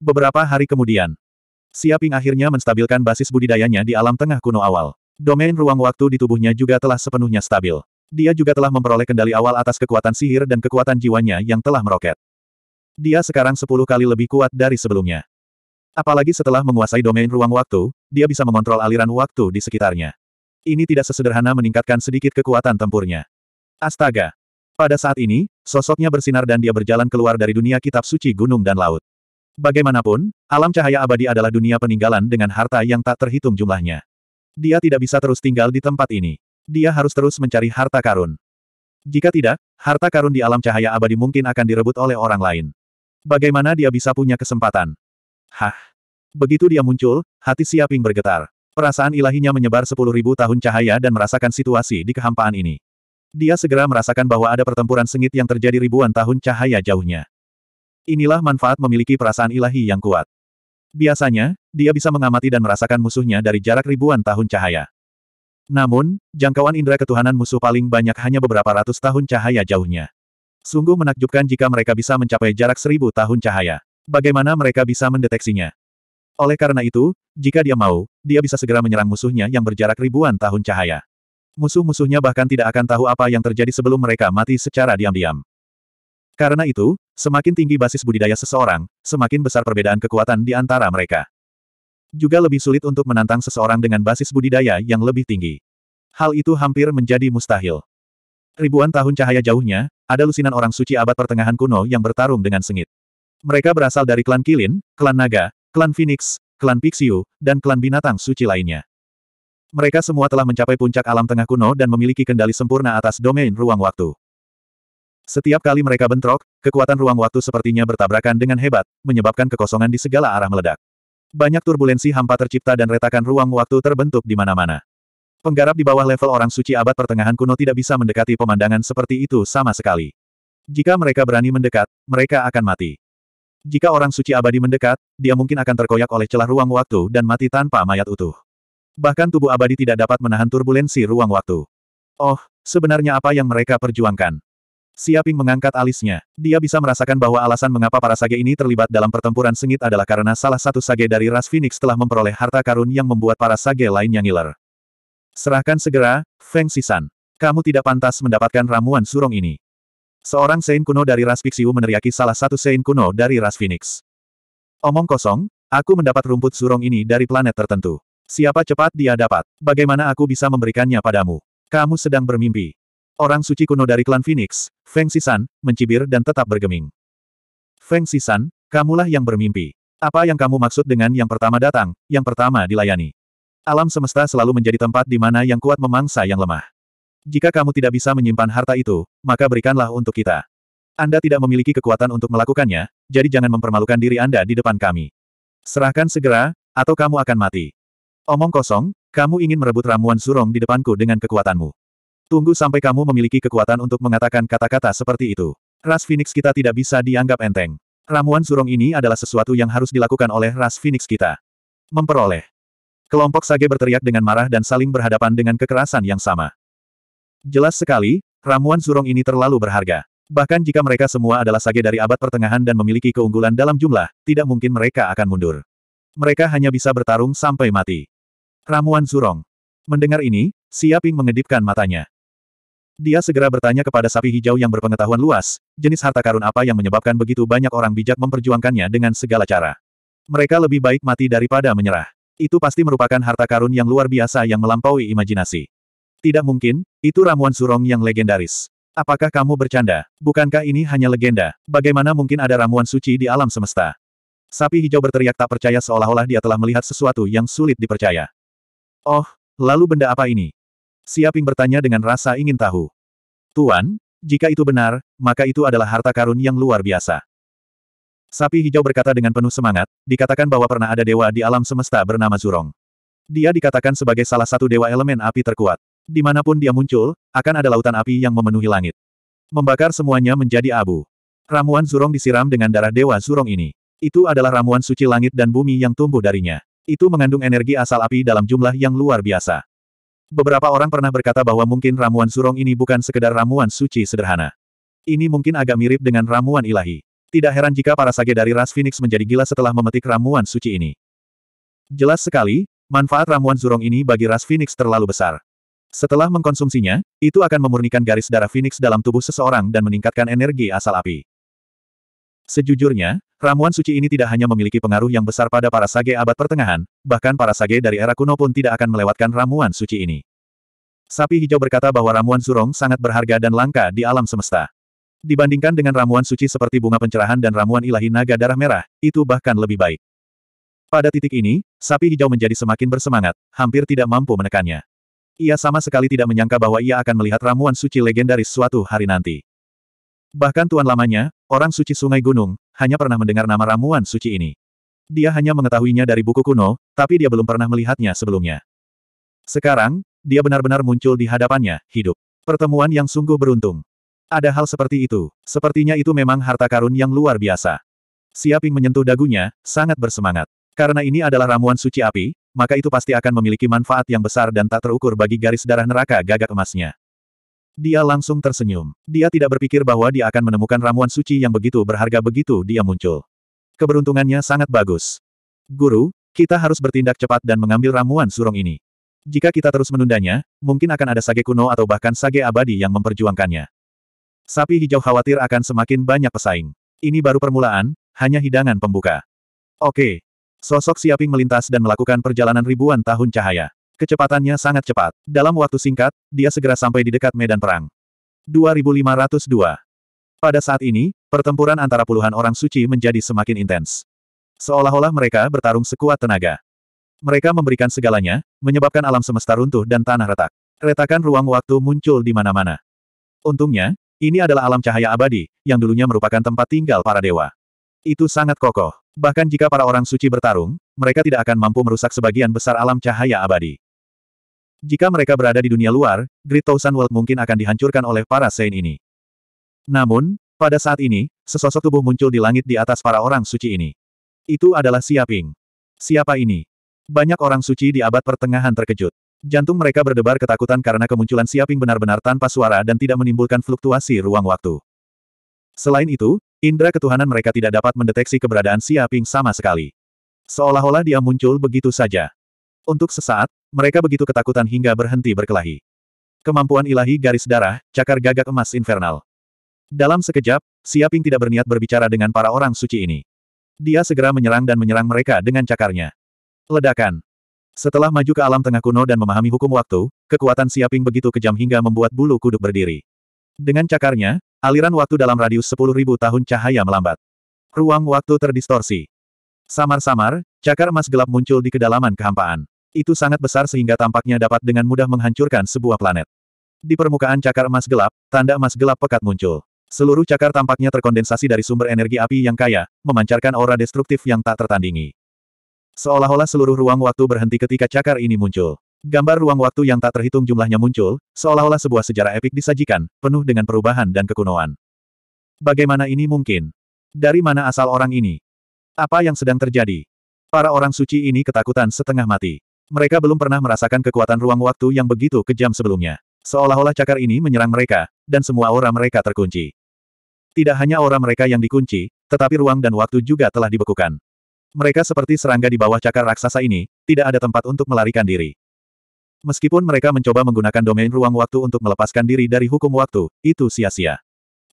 Beberapa hari kemudian, Siaping akhirnya menstabilkan basis budidayanya di alam tengah kuno awal. Domain ruang waktu di tubuhnya juga telah sepenuhnya stabil. Dia juga telah memperoleh kendali awal atas kekuatan sihir dan kekuatan jiwanya yang telah meroket. Dia sekarang sepuluh kali lebih kuat dari sebelumnya. Apalagi setelah menguasai domain ruang waktu, dia bisa mengontrol aliran waktu di sekitarnya. Ini tidak sesederhana meningkatkan sedikit kekuatan tempurnya. Astaga! Pada saat ini, sosoknya bersinar dan dia berjalan keluar dari dunia kitab suci gunung dan laut. Bagaimanapun, alam cahaya abadi adalah dunia peninggalan dengan harta yang tak terhitung jumlahnya. Dia tidak bisa terus tinggal di tempat ini. Dia harus terus mencari harta karun. Jika tidak, harta karun di alam cahaya abadi mungkin akan direbut oleh orang lain. Bagaimana dia bisa punya kesempatan? Hah? Begitu dia muncul, hati Siaping bergetar. Perasaan ilahinya menyebar sepuluh ribu tahun cahaya dan merasakan situasi di kehampaan ini. Dia segera merasakan bahwa ada pertempuran sengit yang terjadi ribuan tahun cahaya jauhnya. Inilah manfaat memiliki perasaan ilahi yang kuat. Biasanya, dia bisa mengamati dan merasakan musuhnya dari jarak ribuan tahun cahaya. Namun, jangkauan indera ketuhanan musuh paling banyak hanya beberapa ratus tahun cahaya jauhnya. Sungguh menakjubkan jika mereka bisa mencapai jarak seribu tahun cahaya. Bagaimana mereka bisa mendeteksinya? Oleh karena itu, jika dia mau, dia bisa segera menyerang musuhnya yang berjarak ribuan tahun cahaya. Musuh-musuhnya bahkan tidak akan tahu apa yang terjadi sebelum mereka mati secara diam-diam. Karena itu, Semakin tinggi basis budidaya seseorang, semakin besar perbedaan kekuatan di antara mereka. Juga lebih sulit untuk menantang seseorang dengan basis budidaya yang lebih tinggi. Hal itu hampir menjadi mustahil. Ribuan tahun cahaya jauhnya, ada lusinan orang suci abad pertengahan kuno yang bertarung dengan sengit. Mereka berasal dari klan Kilin, klan Naga, klan Phoenix, klan Pixiu, dan klan binatang suci lainnya. Mereka semua telah mencapai puncak alam tengah kuno dan memiliki kendali sempurna atas domain ruang waktu. Setiap kali mereka bentrok, kekuatan ruang waktu sepertinya bertabrakan dengan hebat, menyebabkan kekosongan di segala arah meledak. Banyak turbulensi hampa tercipta dan retakan ruang waktu terbentuk di mana-mana. Penggarap di bawah level orang suci abad pertengahan kuno tidak bisa mendekati pemandangan seperti itu sama sekali. Jika mereka berani mendekat, mereka akan mati. Jika orang suci abadi mendekat, dia mungkin akan terkoyak oleh celah ruang waktu dan mati tanpa mayat utuh. Bahkan tubuh abadi tidak dapat menahan turbulensi ruang waktu. Oh, sebenarnya apa yang mereka perjuangkan? Siaping mengangkat alisnya. Dia bisa merasakan bahwa alasan mengapa para sage ini terlibat dalam pertempuran sengit adalah karena salah satu sage dari ras Phoenix telah memperoleh harta karun yang membuat para sage lainnya ngiler. Serahkan segera, Feng Sisan. Kamu tidak pantas mendapatkan ramuan surong ini. Seorang Sein kuno dari ras Pixiu meneriaki salah satu Sein kuno dari ras Phoenix. Omong kosong, aku mendapat rumput surong ini dari planet tertentu. Siapa cepat dia dapat, bagaimana aku bisa memberikannya padamu? Kamu sedang bermimpi. Orang suci kuno dari klan Phoenix, Feng Sisan, mencibir dan tetap bergeming. Feng Sisan, kamulah yang bermimpi. Apa yang kamu maksud dengan yang pertama datang, yang pertama dilayani? Alam semesta selalu menjadi tempat di mana yang kuat memangsa yang lemah. Jika kamu tidak bisa menyimpan harta itu, maka berikanlah untuk kita. Anda tidak memiliki kekuatan untuk melakukannya, jadi jangan mempermalukan diri Anda di depan kami. Serahkan segera, atau kamu akan mati. Omong kosong, kamu ingin merebut ramuan surong di depanku dengan kekuatanmu. Tunggu sampai kamu memiliki kekuatan untuk mengatakan kata-kata seperti itu. Ras Phoenix kita tidak bisa dianggap enteng. Ramuan surong ini adalah sesuatu yang harus dilakukan oleh ras Phoenix kita. Memperoleh. Kelompok Sage berteriak dengan marah dan saling berhadapan dengan kekerasan yang sama. Jelas sekali, ramuan surong ini terlalu berharga. Bahkan jika mereka semua adalah Sage dari abad pertengahan dan memiliki keunggulan dalam jumlah, tidak mungkin mereka akan mundur. Mereka hanya bisa bertarung sampai mati. Ramuan surong. Mendengar ini, Siaping mengedipkan matanya. Dia segera bertanya kepada sapi hijau yang berpengetahuan luas, jenis harta karun apa yang menyebabkan begitu banyak orang bijak memperjuangkannya dengan segala cara. Mereka lebih baik mati daripada menyerah. Itu pasti merupakan harta karun yang luar biasa yang melampaui imajinasi. Tidak mungkin, itu ramuan surong yang legendaris. Apakah kamu bercanda? Bukankah ini hanya legenda? Bagaimana mungkin ada ramuan suci di alam semesta? Sapi hijau berteriak tak percaya seolah-olah dia telah melihat sesuatu yang sulit dipercaya. Oh, lalu benda apa ini? Siaping bertanya dengan rasa ingin tahu. Tuan, jika itu benar, maka itu adalah harta karun yang luar biasa. Sapi hijau berkata dengan penuh semangat, dikatakan bahwa pernah ada dewa di alam semesta bernama Zurong. Dia dikatakan sebagai salah satu dewa elemen api terkuat. Dimanapun dia muncul, akan ada lautan api yang memenuhi langit. Membakar semuanya menjadi abu. Ramuan Zurong disiram dengan darah dewa Zurong ini. Itu adalah ramuan suci langit dan bumi yang tumbuh darinya. Itu mengandung energi asal api dalam jumlah yang luar biasa. Beberapa orang pernah berkata bahwa mungkin ramuan surong ini bukan sekedar ramuan suci sederhana. Ini mungkin agak mirip dengan ramuan ilahi. Tidak heran jika para sage dari ras Phoenix menjadi gila setelah memetik ramuan suci ini. Jelas sekali, manfaat ramuan surong ini bagi ras Phoenix terlalu besar. Setelah mengkonsumsinya, itu akan memurnikan garis darah Phoenix dalam tubuh seseorang dan meningkatkan energi asal api. Sejujurnya, ramuan suci ini tidak hanya memiliki pengaruh yang besar pada para sage abad pertengahan, bahkan para sage dari era kuno pun tidak akan melewatkan ramuan suci ini. Sapi hijau berkata bahwa ramuan zurong sangat berharga dan langka di alam semesta. Dibandingkan dengan ramuan suci seperti bunga pencerahan dan ramuan ilahi naga darah merah, itu bahkan lebih baik. Pada titik ini, sapi hijau menjadi semakin bersemangat, hampir tidak mampu menekannya. Ia sama sekali tidak menyangka bahwa ia akan melihat ramuan suci legendaris suatu hari nanti. Bahkan tuan lamanya, orang suci sungai gunung, hanya pernah mendengar nama ramuan suci ini. Dia hanya mengetahuinya dari buku kuno, tapi dia belum pernah melihatnya sebelumnya. Sekarang, dia benar-benar muncul di hadapannya, hidup. Pertemuan yang sungguh beruntung. Ada hal seperti itu. Sepertinya itu memang harta karun yang luar biasa. Siaping menyentuh dagunya, sangat bersemangat. Karena ini adalah ramuan suci api, maka itu pasti akan memiliki manfaat yang besar dan tak terukur bagi garis darah neraka gagak emasnya. Dia langsung tersenyum. Dia tidak berpikir bahwa dia akan menemukan ramuan suci yang begitu berharga begitu dia muncul. Keberuntungannya sangat bagus. Guru, kita harus bertindak cepat dan mengambil ramuan surong ini. Jika kita terus menundanya, mungkin akan ada sage kuno atau bahkan sage abadi yang memperjuangkannya. Sapi hijau khawatir akan semakin banyak pesaing. Ini baru permulaan, hanya hidangan pembuka. Oke. Sosok Siaping melintas dan melakukan perjalanan ribuan tahun cahaya. Kecepatannya sangat cepat. Dalam waktu singkat, dia segera sampai di dekat medan perang. 2502. Pada saat ini, pertempuran antara puluhan orang suci menjadi semakin intens. Seolah-olah mereka bertarung sekuat tenaga. Mereka memberikan segalanya, menyebabkan alam semesta runtuh dan tanah retak. Retakan ruang waktu muncul di mana-mana. Untungnya, ini adalah alam cahaya abadi, yang dulunya merupakan tempat tinggal para dewa. Itu sangat kokoh. Bahkan jika para orang suci bertarung, mereka tidak akan mampu merusak sebagian besar alam cahaya abadi. Jika mereka berada di dunia luar, Great Thousand World mungkin akan dihancurkan oleh para Saint ini. Namun, pada saat ini, sesosok tubuh muncul di langit di atas para orang suci ini. Itu adalah Siaping. Siapa ini? Banyak orang suci di abad pertengahan terkejut. Jantung mereka berdebar ketakutan karena kemunculan Siaping benar-benar tanpa suara dan tidak menimbulkan fluktuasi ruang waktu. Selain itu, indera ketuhanan mereka tidak dapat mendeteksi keberadaan Siaping sama sekali. Seolah-olah dia muncul begitu saja. Untuk sesaat, mereka begitu ketakutan hingga berhenti berkelahi. Kemampuan ilahi garis darah, cakar gagak emas infernal. Dalam sekejap, Siaping tidak berniat berbicara dengan para orang suci ini. Dia segera menyerang dan menyerang mereka dengan cakarnya. Ledakan. Setelah maju ke alam tengah kuno dan memahami hukum waktu, kekuatan Siaping begitu kejam hingga membuat bulu kuduk berdiri. Dengan cakarnya, aliran waktu dalam radius sepuluh ribu tahun cahaya melambat. Ruang waktu terdistorsi. Samar-samar, cakar emas gelap muncul di kedalaman kehampaan. Itu sangat besar sehingga tampaknya dapat dengan mudah menghancurkan sebuah planet. Di permukaan cakar emas gelap, tanda emas gelap pekat muncul. Seluruh cakar tampaknya terkondensasi dari sumber energi api yang kaya, memancarkan aura destruktif yang tak tertandingi. Seolah-olah seluruh ruang waktu berhenti ketika cakar ini muncul. Gambar ruang waktu yang tak terhitung jumlahnya muncul, seolah-olah sebuah sejarah epik disajikan, penuh dengan perubahan dan kekunoan. Bagaimana ini mungkin? Dari mana asal orang ini? Apa yang sedang terjadi? Para orang suci ini ketakutan setengah mati. Mereka belum pernah merasakan kekuatan ruang waktu yang begitu kejam sebelumnya. Seolah-olah cakar ini menyerang mereka, dan semua aura mereka terkunci. Tidak hanya aura mereka yang dikunci, tetapi ruang dan waktu juga telah dibekukan. Mereka seperti serangga di bawah cakar raksasa ini, tidak ada tempat untuk melarikan diri. Meskipun mereka mencoba menggunakan domain ruang waktu untuk melepaskan diri dari hukum waktu, itu sia-sia.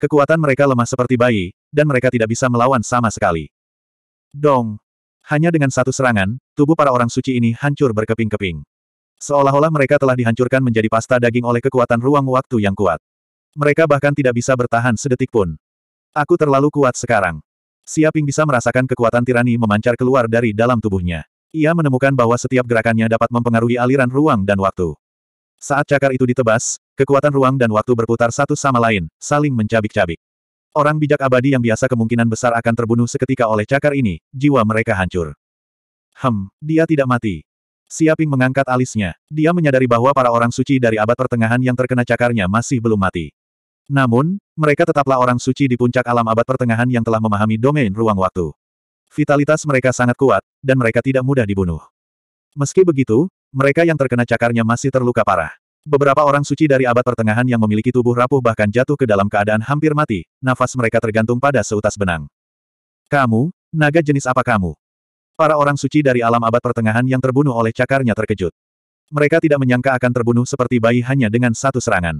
Kekuatan mereka lemah seperti bayi, dan mereka tidak bisa melawan sama sekali. Dong! Hanya dengan satu serangan, tubuh para orang suci ini hancur berkeping-keping. Seolah-olah mereka telah dihancurkan menjadi pasta daging oleh kekuatan ruang waktu yang kuat. Mereka bahkan tidak bisa bertahan sedetik pun. Aku terlalu kuat sekarang. Siaping bisa merasakan kekuatan tirani memancar keluar dari dalam tubuhnya. Ia menemukan bahwa setiap gerakannya dapat mempengaruhi aliran ruang dan waktu. Saat cakar itu ditebas, kekuatan ruang dan waktu berputar satu sama lain, saling mencabik-cabik. Orang bijak abadi yang biasa kemungkinan besar akan terbunuh seketika oleh cakar ini, jiwa mereka hancur. Hem, dia tidak mati. Siaping mengangkat alisnya. Dia menyadari bahwa para orang suci dari abad pertengahan yang terkena cakarnya masih belum mati. Namun, mereka tetaplah orang suci di puncak alam abad pertengahan yang telah memahami domain ruang waktu. Vitalitas mereka sangat kuat, dan mereka tidak mudah dibunuh. Meski begitu, mereka yang terkena cakarnya masih terluka parah. Beberapa orang suci dari abad pertengahan yang memiliki tubuh rapuh bahkan jatuh ke dalam keadaan hampir mati, nafas mereka tergantung pada seutas benang. Kamu, naga jenis apa kamu? Para orang suci dari alam abad pertengahan yang terbunuh oleh cakarnya terkejut. Mereka tidak menyangka akan terbunuh seperti bayi hanya dengan satu serangan.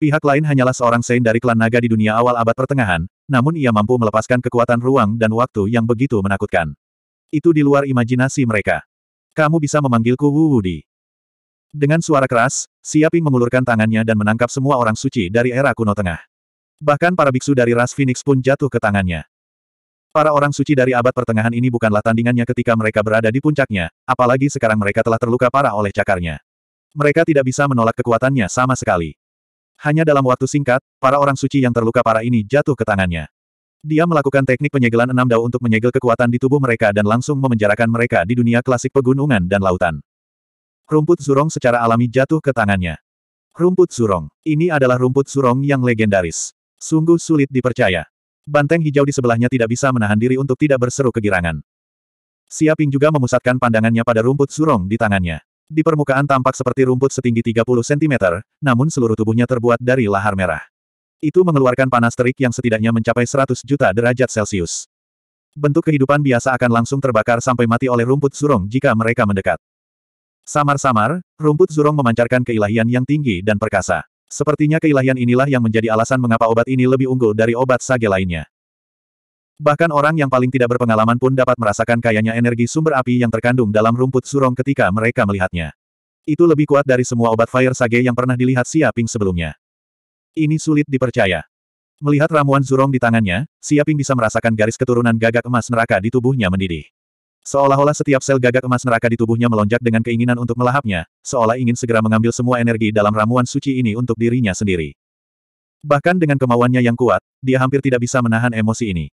Pihak lain hanyalah seorang sein dari klan naga di dunia awal abad pertengahan, namun ia mampu melepaskan kekuatan ruang dan waktu yang begitu menakutkan. Itu di luar imajinasi mereka. Kamu bisa memanggilku Wu Wudi. Dengan suara keras, Siaping mengulurkan tangannya dan menangkap semua orang suci dari era kuno tengah. Bahkan para biksu dari ras Phoenix pun jatuh ke tangannya. Para orang suci dari abad pertengahan ini bukanlah tandingannya ketika mereka berada di puncaknya, apalagi sekarang mereka telah terluka parah oleh cakarnya. Mereka tidak bisa menolak kekuatannya sama sekali. Hanya dalam waktu singkat, para orang suci yang terluka parah ini jatuh ke tangannya. Dia melakukan teknik penyegelan enam dao untuk menyegel kekuatan di tubuh mereka dan langsung memenjarakan mereka di dunia klasik pegunungan dan lautan. Rumput zurong secara alami jatuh ke tangannya. Rumput zurong. Ini adalah rumput zurong yang legendaris. Sungguh sulit dipercaya. Banteng hijau di sebelahnya tidak bisa menahan diri untuk tidak berseru kegirangan. Siaping juga memusatkan pandangannya pada rumput zurong di tangannya. Di permukaan tampak seperti rumput setinggi 30 cm, namun seluruh tubuhnya terbuat dari lahar merah. Itu mengeluarkan panas terik yang setidaknya mencapai 100 juta derajat Celcius. Bentuk kehidupan biasa akan langsung terbakar sampai mati oleh rumput zurong jika mereka mendekat. Samar-samar, rumput zurong memancarkan keilahian yang tinggi dan perkasa. Sepertinya keilahian inilah yang menjadi alasan mengapa obat ini lebih unggul dari obat sage lainnya. Bahkan orang yang paling tidak berpengalaman pun dapat merasakan kayanya energi sumber api yang terkandung dalam rumput zurong ketika mereka melihatnya. Itu lebih kuat dari semua obat fire sage yang pernah dilihat Siaping sebelumnya. Ini sulit dipercaya. Melihat ramuan zurong di tangannya, Siaping bisa merasakan garis keturunan gagak emas neraka di tubuhnya mendidih. Seolah-olah setiap sel gagak emas neraka di tubuhnya melonjak dengan keinginan untuk melahapnya, seolah ingin segera mengambil semua energi dalam ramuan suci ini untuk dirinya sendiri. Bahkan dengan kemauannya yang kuat, dia hampir tidak bisa menahan emosi ini.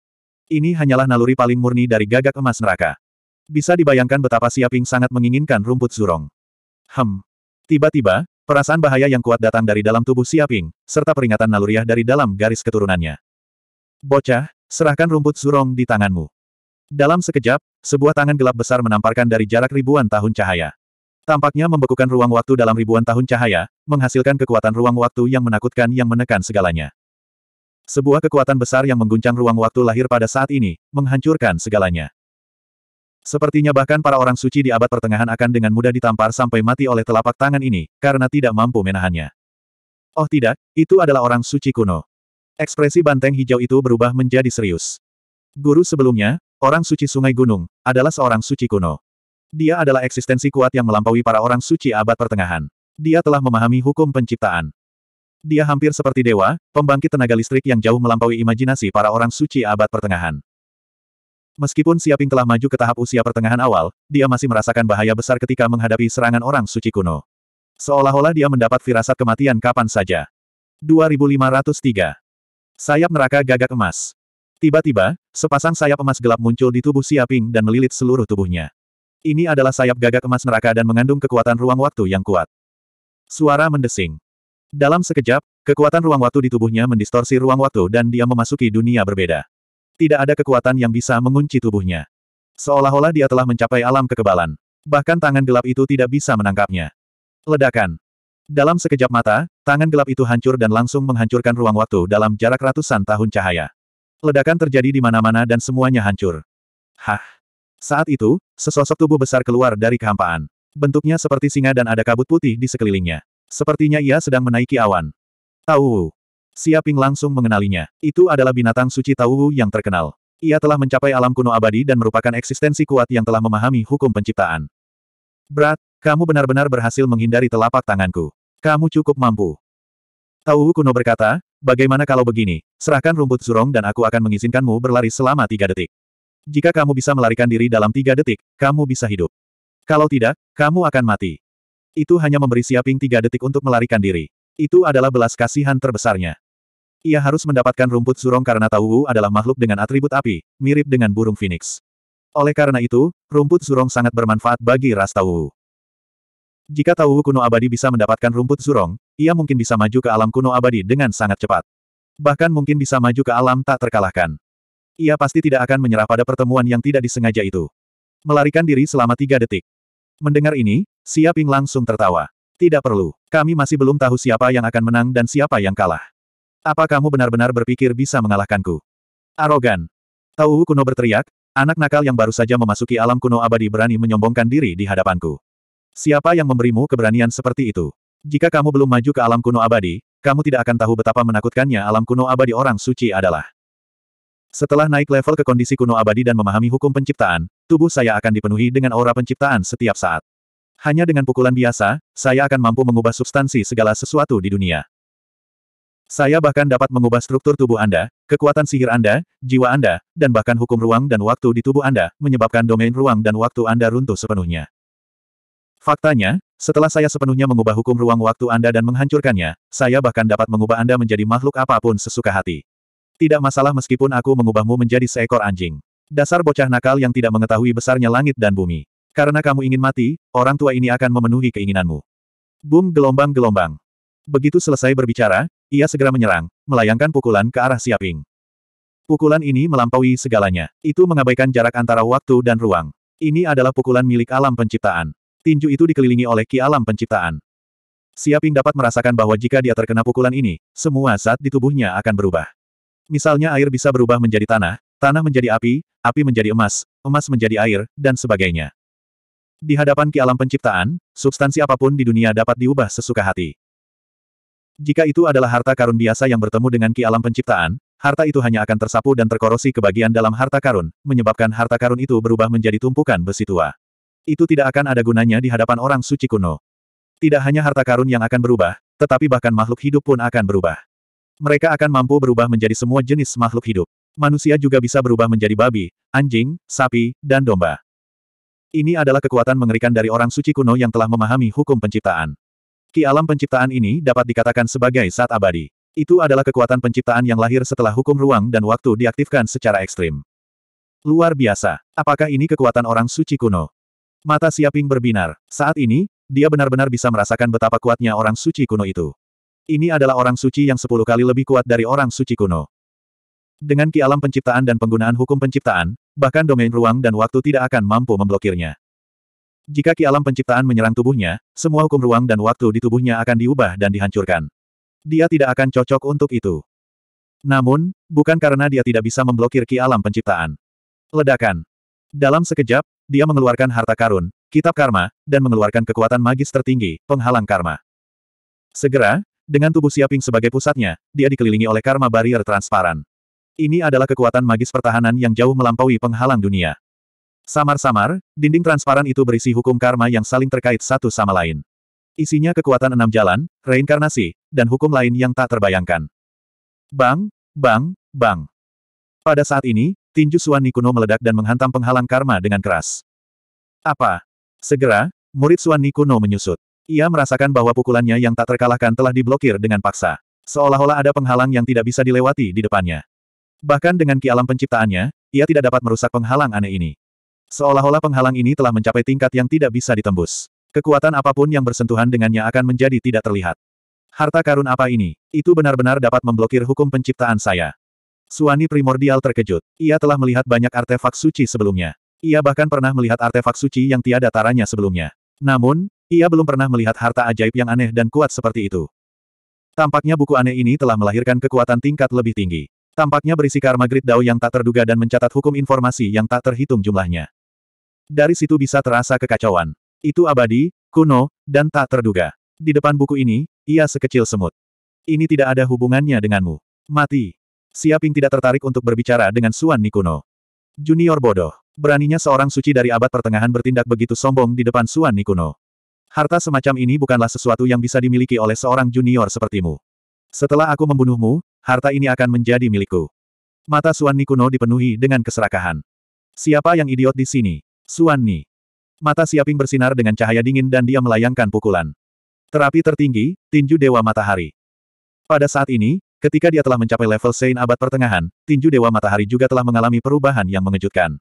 Ini hanyalah naluri paling murni dari gagak emas neraka. Bisa dibayangkan betapa Siaping sangat menginginkan rumput zurong. Hem. Tiba-tiba, perasaan bahaya yang kuat datang dari dalam tubuh Siaping, serta peringatan naluriah dari dalam garis keturunannya. Bocah, serahkan rumput zurong di tanganmu. Dalam sekejap, sebuah tangan gelap besar menamparkan dari jarak ribuan tahun cahaya. Tampaknya membekukan ruang waktu dalam ribuan tahun cahaya, menghasilkan kekuatan ruang waktu yang menakutkan yang menekan segalanya. Sebuah kekuatan besar yang mengguncang ruang waktu lahir pada saat ini, menghancurkan segalanya. Sepertinya bahkan para orang suci di abad pertengahan akan dengan mudah ditampar sampai mati oleh telapak tangan ini, karena tidak mampu menahannya. Oh tidak, itu adalah orang suci kuno. Ekspresi banteng hijau itu berubah menjadi serius. Guru sebelumnya, Orang suci Sungai Gunung, adalah seorang suci kuno. Dia adalah eksistensi kuat yang melampaui para orang suci abad pertengahan. Dia telah memahami hukum penciptaan. Dia hampir seperti dewa, pembangkit tenaga listrik yang jauh melampaui imajinasi para orang suci abad pertengahan. Meskipun Siaping telah maju ke tahap usia pertengahan awal, dia masih merasakan bahaya besar ketika menghadapi serangan orang suci kuno. Seolah-olah dia mendapat firasat kematian kapan saja. 2503. Sayap neraka gagak emas. Tiba-tiba, sepasang sayap emas gelap muncul di tubuh Siaping dan melilit seluruh tubuhnya. Ini adalah sayap gagak emas neraka dan mengandung kekuatan ruang waktu yang kuat. Suara mendesing. Dalam sekejap, kekuatan ruang waktu di tubuhnya mendistorsi ruang waktu dan dia memasuki dunia berbeda. Tidak ada kekuatan yang bisa mengunci tubuhnya. Seolah-olah dia telah mencapai alam kekebalan. Bahkan tangan gelap itu tidak bisa menangkapnya. Ledakan. Dalam sekejap mata, tangan gelap itu hancur dan langsung menghancurkan ruang waktu dalam jarak ratusan tahun cahaya. Ledakan terjadi di mana-mana dan semuanya hancur. Hah! Saat itu, sesosok tubuh besar keluar dari kehampaan. Bentuknya seperti singa dan ada kabut putih di sekelilingnya. Sepertinya ia sedang menaiki awan. Tahu. Siaping langsung mengenalinya. Itu adalah binatang suci Tahu yang terkenal. Ia telah mencapai alam kuno abadi dan merupakan eksistensi kuat yang telah memahami hukum penciptaan. Berat, kamu benar-benar berhasil menghindari telapak tanganku. Kamu cukup mampu. Tahu kuno berkata, Bagaimana kalau begini? Serahkan rumput zurong dan aku akan mengizinkanmu berlari selama tiga detik. Jika kamu bisa melarikan diri dalam tiga detik, kamu bisa hidup. Kalau tidak, kamu akan mati. Itu hanya memberi siaping tiga detik untuk melarikan diri. Itu adalah belas kasihan terbesarnya. Ia harus mendapatkan rumput zurong karena Wu adalah makhluk dengan atribut api, mirip dengan burung phoenix. Oleh karena itu, rumput zurong sangat bermanfaat bagi ras Wu. Jika Wu kuno abadi bisa mendapatkan rumput zurong, ia mungkin bisa maju ke alam kuno abadi dengan sangat cepat. Bahkan mungkin bisa maju ke alam tak terkalahkan. Ia pasti tidak akan menyerah pada pertemuan yang tidak disengaja itu. Melarikan diri selama tiga detik. Mendengar ini, Xia Ping langsung tertawa. Tidak perlu. Kami masih belum tahu siapa yang akan menang dan siapa yang kalah. Apa kamu benar-benar berpikir bisa mengalahkanku? Arogan. Tau kuno berteriak, anak nakal yang baru saja memasuki alam kuno abadi berani menyombongkan diri di hadapanku. Siapa yang memberimu keberanian seperti itu? Jika kamu belum maju ke alam kuno abadi, kamu tidak akan tahu betapa menakutkannya alam kuno abadi orang suci adalah. Setelah naik level ke kondisi kuno abadi dan memahami hukum penciptaan, tubuh saya akan dipenuhi dengan aura penciptaan setiap saat. Hanya dengan pukulan biasa, saya akan mampu mengubah substansi segala sesuatu di dunia. Saya bahkan dapat mengubah struktur tubuh Anda, kekuatan sihir Anda, jiwa Anda, dan bahkan hukum ruang dan waktu di tubuh Anda, menyebabkan domain ruang dan waktu Anda runtuh sepenuhnya. Faktanya, setelah saya sepenuhnya mengubah hukum ruang waktu Anda dan menghancurkannya, saya bahkan dapat mengubah Anda menjadi makhluk apapun sesuka hati. Tidak masalah meskipun aku mengubahmu menjadi seekor anjing. Dasar bocah nakal yang tidak mengetahui besarnya langit dan bumi. Karena kamu ingin mati, orang tua ini akan memenuhi keinginanmu. Boom gelombang-gelombang. Begitu selesai berbicara, ia segera menyerang, melayangkan pukulan ke arah Siaping. Pukulan ini melampaui segalanya. Itu mengabaikan jarak antara waktu dan ruang. Ini adalah pukulan milik alam penciptaan. Tinju itu dikelilingi oleh ki alam penciptaan. Siaping dapat merasakan bahwa jika dia terkena pukulan ini, semua zat di tubuhnya akan berubah. Misalnya air bisa berubah menjadi tanah, tanah menjadi api, api menjadi emas, emas menjadi air, dan sebagainya. Di hadapan ki alam penciptaan, substansi apapun di dunia dapat diubah sesuka hati. Jika itu adalah harta karun biasa yang bertemu dengan ki alam penciptaan, harta itu hanya akan tersapu dan terkorosi ke bagian dalam harta karun, menyebabkan harta karun itu berubah menjadi tumpukan besi tua. Itu tidak akan ada gunanya di hadapan orang suci kuno. Tidak hanya harta karun yang akan berubah, tetapi bahkan makhluk hidup pun akan berubah. Mereka akan mampu berubah menjadi semua jenis makhluk hidup. Manusia juga bisa berubah menjadi babi, anjing, sapi, dan domba. Ini adalah kekuatan mengerikan dari orang suci kuno yang telah memahami hukum penciptaan. Ki alam penciptaan ini dapat dikatakan sebagai saat abadi. Itu adalah kekuatan penciptaan yang lahir setelah hukum ruang dan waktu diaktifkan secara ekstrim. Luar biasa. Apakah ini kekuatan orang suci kuno? Mata Siaping berbinar. Saat ini, dia benar-benar bisa merasakan betapa kuatnya orang suci kuno itu. Ini adalah orang suci yang sepuluh kali lebih kuat dari orang suci kuno. Dengan ki alam penciptaan dan penggunaan hukum penciptaan, bahkan domain ruang dan waktu tidak akan mampu memblokirnya. Jika ki alam penciptaan menyerang tubuhnya, semua hukum ruang dan waktu di tubuhnya akan diubah dan dihancurkan. Dia tidak akan cocok untuk itu. Namun, bukan karena dia tidak bisa memblokir ki alam penciptaan. Ledakan. Dalam sekejap, dia mengeluarkan harta karun, kitab karma, dan mengeluarkan kekuatan magis tertinggi, penghalang karma. Segera, dengan tubuh Siaping sebagai pusatnya, dia dikelilingi oleh karma barrier transparan. Ini adalah kekuatan magis pertahanan yang jauh melampaui penghalang dunia. Samar-samar, dinding transparan itu berisi hukum karma yang saling terkait satu sama lain. Isinya kekuatan enam jalan, reinkarnasi, dan hukum lain yang tak terbayangkan. Bang, bang, bang. Pada saat ini, tinju Suwani Kuno meledak dan menghantam penghalang karma dengan keras. Apa? Segera, murid Suwani kuno menyusut. Ia merasakan bahwa pukulannya yang tak terkalahkan telah diblokir dengan paksa. Seolah-olah ada penghalang yang tidak bisa dilewati di depannya. Bahkan dengan ki alam penciptaannya, ia tidak dapat merusak penghalang aneh ini. Seolah-olah penghalang ini telah mencapai tingkat yang tidak bisa ditembus. Kekuatan apapun yang bersentuhan dengannya akan menjadi tidak terlihat. Harta karun apa ini? Itu benar-benar dapat memblokir hukum penciptaan saya. Suani primordial terkejut. Ia telah melihat banyak artefak suci sebelumnya. Ia bahkan pernah melihat artefak suci yang tiada taranya sebelumnya. Namun, ia belum pernah melihat harta ajaib yang aneh dan kuat seperti itu. Tampaknya buku aneh ini telah melahirkan kekuatan tingkat lebih tinggi. Tampaknya berisi karma grid Dao yang tak terduga dan mencatat hukum informasi yang tak terhitung jumlahnya. Dari situ bisa terasa kekacauan. Itu abadi, kuno, dan tak terduga. Di depan buku ini, ia sekecil semut. Ini tidak ada hubungannya denganmu. Mati. Siaping tidak tertarik untuk berbicara dengan Suan Nikuno. Junior bodoh. Beraninya seorang suci dari abad pertengahan bertindak begitu sombong di depan Suan Nikuno. Harta semacam ini bukanlah sesuatu yang bisa dimiliki oleh seorang junior sepertimu. Setelah aku membunuhmu, harta ini akan menjadi milikku. Mata Suan Nikuno dipenuhi dengan keserakahan. Siapa yang idiot di sini? Suan Ni. Mata Siaping bersinar dengan cahaya dingin dan dia melayangkan pukulan. Terapi tertinggi, tinju Dewa Matahari. Pada saat ini, Ketika dia telah mencapai level Sein abad pertengahan, tinju Dewa Matahari juga telah mengalami perubahan yang mengejutkan.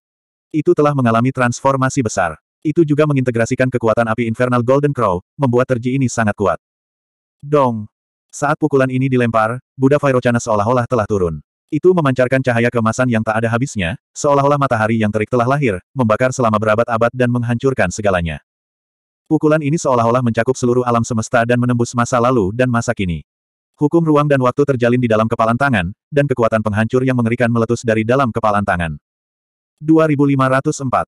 Itu telah mengalami transformasi besar. Itu juga mengintegrasikan kekuatan api Infernal Golden Crow, membuat terji ini sangat kuat. Dong! Saat pukulan ini dilempar, Buddha Vairocana seolah-olah telah turun. Itu memancarkan cahaya kemasan yang tak ada habisnya, seolah-olah matahari yang terik telah lahir, membakar selama berabad-abad dan menghancurkan segalanya. Pukulan ini seolah-olah mencakup seluruh alam semesta dan menembus masa lalu dan masa kini. Hukum ruang dan waktu terjalin di dalam kepalan tangan, dan kekuatan penghancur yang mengerikan meletus dari dalam kepalan tangan. 2504.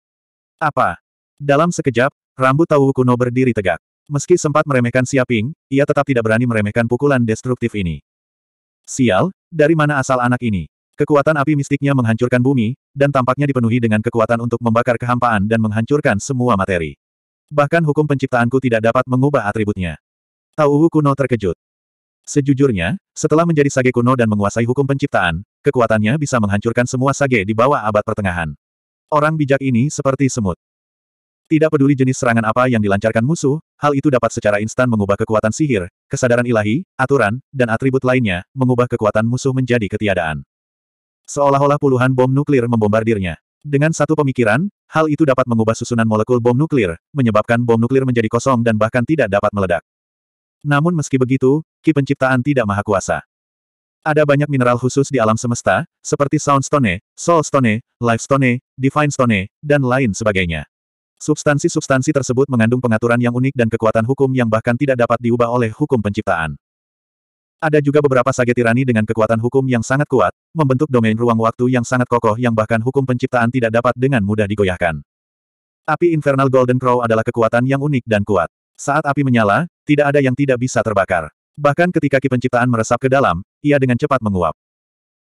Apa? Dalam sekejap, rambut tahu kuno berdiri tegak. Meski sempat meremehkan Siaping, ia tetap tidak berani meremehkan pukulan destruktif ini. Sial, dari mana asal anak ini? Kekuatan api mistiknya menghancurkan bumi, dan tampaknya dipenuhi dengan kekuatan untuk membakar kehampaan dan menghancurkan semua materi. Bahkan hukum penciptaanku tidak dapat mengubah atributnya. Tauhu kuno terkejut. Sejujurnya, setelah menjadi sage kuno dan menguasai hukum penciptaan, kekuatannya bisa menghancurkan semua sage di bawah abad pertengahan. Orang bijak ini seperti semut. Tidak peduli jenis serangan apa yang dilancarkan musuh, hal itu dapat secara instan mengubah kekuatan sihir, kesadaran ilahi, aturan, dan atribut lainnya, mengubah kekuatan musuh menjadi ketiadaan. Seolah-olah puluhan bom nuklir membombardirnya. Dengan satu pemikiran, hal itu dapat mengubah susunan molekul bom nuklir, menyebabkan bom nuklir menjadi kosong dan bahkan tidak dapat meledak. Namun meski begitu, ki penciptaan tidak maha kuasa. Ada banyak mineral khusus di alam semesta, seperti Soundstone, Soulstone, Lifestone, Divinestone, dan lain sebagainya. Substansi-substansi tersebut mengandung pengaturan yang unik dan kekuatan hukum yang bahkan tidak dapat diubah oleh hukum penciptaan. Ada juga beberapa sage tirani dengan kekuatan hukum yang sangat kuat, membentuk domain ruang waktu yang sangat kokoh yang bahkan hukum penciptaan tidak dapat dengan mudah digoyahkan. Api Infernal Golden Crow adalah kekuatan yang unik dan kuat. Saat api menyala, tidak ada yang tidak bisa terbakar. Bahkan ketika ki penciptaan meresap ke dalam, ia dengan cepat menguap.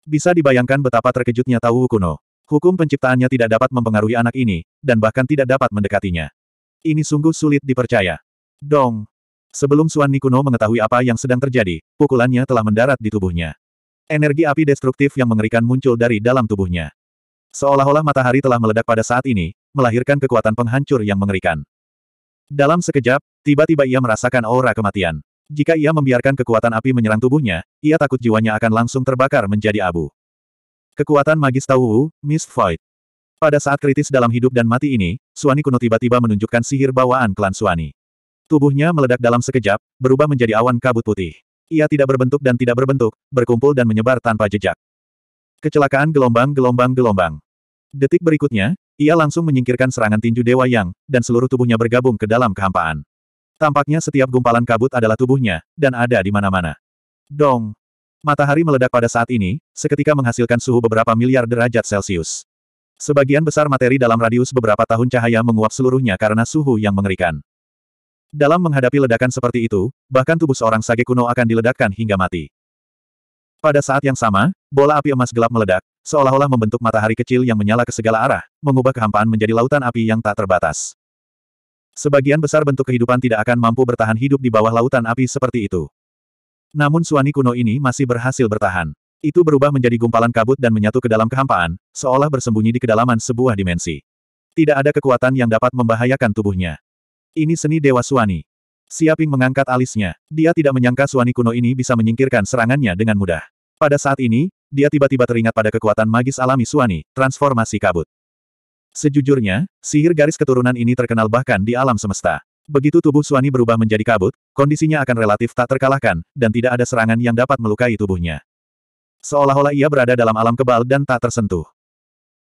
Bisa dibayangkan betapa terkejutnya Tau Kuno. Hukum penciptaannya tidak dapat mempengaruhi anak ini, dan bahkan tidak dapat mendekatinya. Ini sungguh sulit dipercaya. Dong! Sebelum Suan Nikuno mengetahui apa yang sedang terjadi, pukulannya telah mendarat di tubuhnya. Energi api destruktif yang mengerikan muncul dari dalam tubuhnya. Seolah-olah matahari telah meledak pada saat ini, melahirkan kekuatan penghancur yang mengerikan. Dalam sekejap, tiba-tiba ia merasakan aura kematian. Jika ia membiarkan kekuatan api menyerang tubuhnya, ia takut jiwanya akan langsung terbakar menjadi abu. Kekuatan magis Tauwu, Mist Void. Pada saat kritis dalam hidup dan mati ini, Suani Kuno tiba-tiba menunjukkan sihir bawaan klan Suani. Tubuhnya meledak dalam sekejap, berubah menjadi awan kabut putih. Ia tidak berbentuk dan tidak berbentuk, berkumpul dan menyebar tanpa jejak. Kecelakaan gelombang-gelombang-gelombang. Detik berikutnya, ia langsung menyingkirkan serangan tinju Dewa Yang, dan seluruh tubuhnya bergabung ke dalam kehampaan. Tampaknya setiap gumpalan kabut adalah tubuhnya, dan ada di mana-mana. Dong! Matahari meledak pada saat ini, seketika menghasilkan suhu beberapa miliar derajat Celcius. Sebagian besar materi dalam radius beberapa tahun cahaya menguap seluruhnya karena suhu yang mengerikan. Dalam menghadapi ledakan seperti itu, bahkan tubuh seorang sage kuno akan diledakkan hingga mati. Pada saat yang sama, bola api emas gelap meledak, seolah-olah membentuk matahari kecil yang menyala ke segala arah, mengubah kehampaan menjadi lautan api yang tak terbatas. Sebagian besar bentuk kehidupan tidak akan mampu bertahan hidup di bawah lautan api seperti itu. Namun Suani kuno ini masih berhasil bertahan. Itu berubah menjadi gumpalan kabut dan menyatu ke dalam kehampaan, seolah bersembunyi di kedalaman sebuah dimensi. Tidak ada kekuatan yang dapat membahayakan tubuhnya. Ini seni Dewa Suani. Siaping mengangkat alisnya. Dia tidak menyangka Suani kuno ini bisa menyingkirkan serangannya dengan mudah. Pada saat ini, dia tiba-tiba teringat pada kekuatan magis alami Suani, transformasi kabut. Sejujurnya, sihir garis keturunan ini terkenal bahkan di alam semesta. Begitu tubuh Suani berubah menjadi kabut, kondisinya akan relatif tak terkalahkan, dan tidak ada serangan yang dapat melukai tubuhnya. Seolah-olah ia berada dalam alam kebal dan tak tersentuh.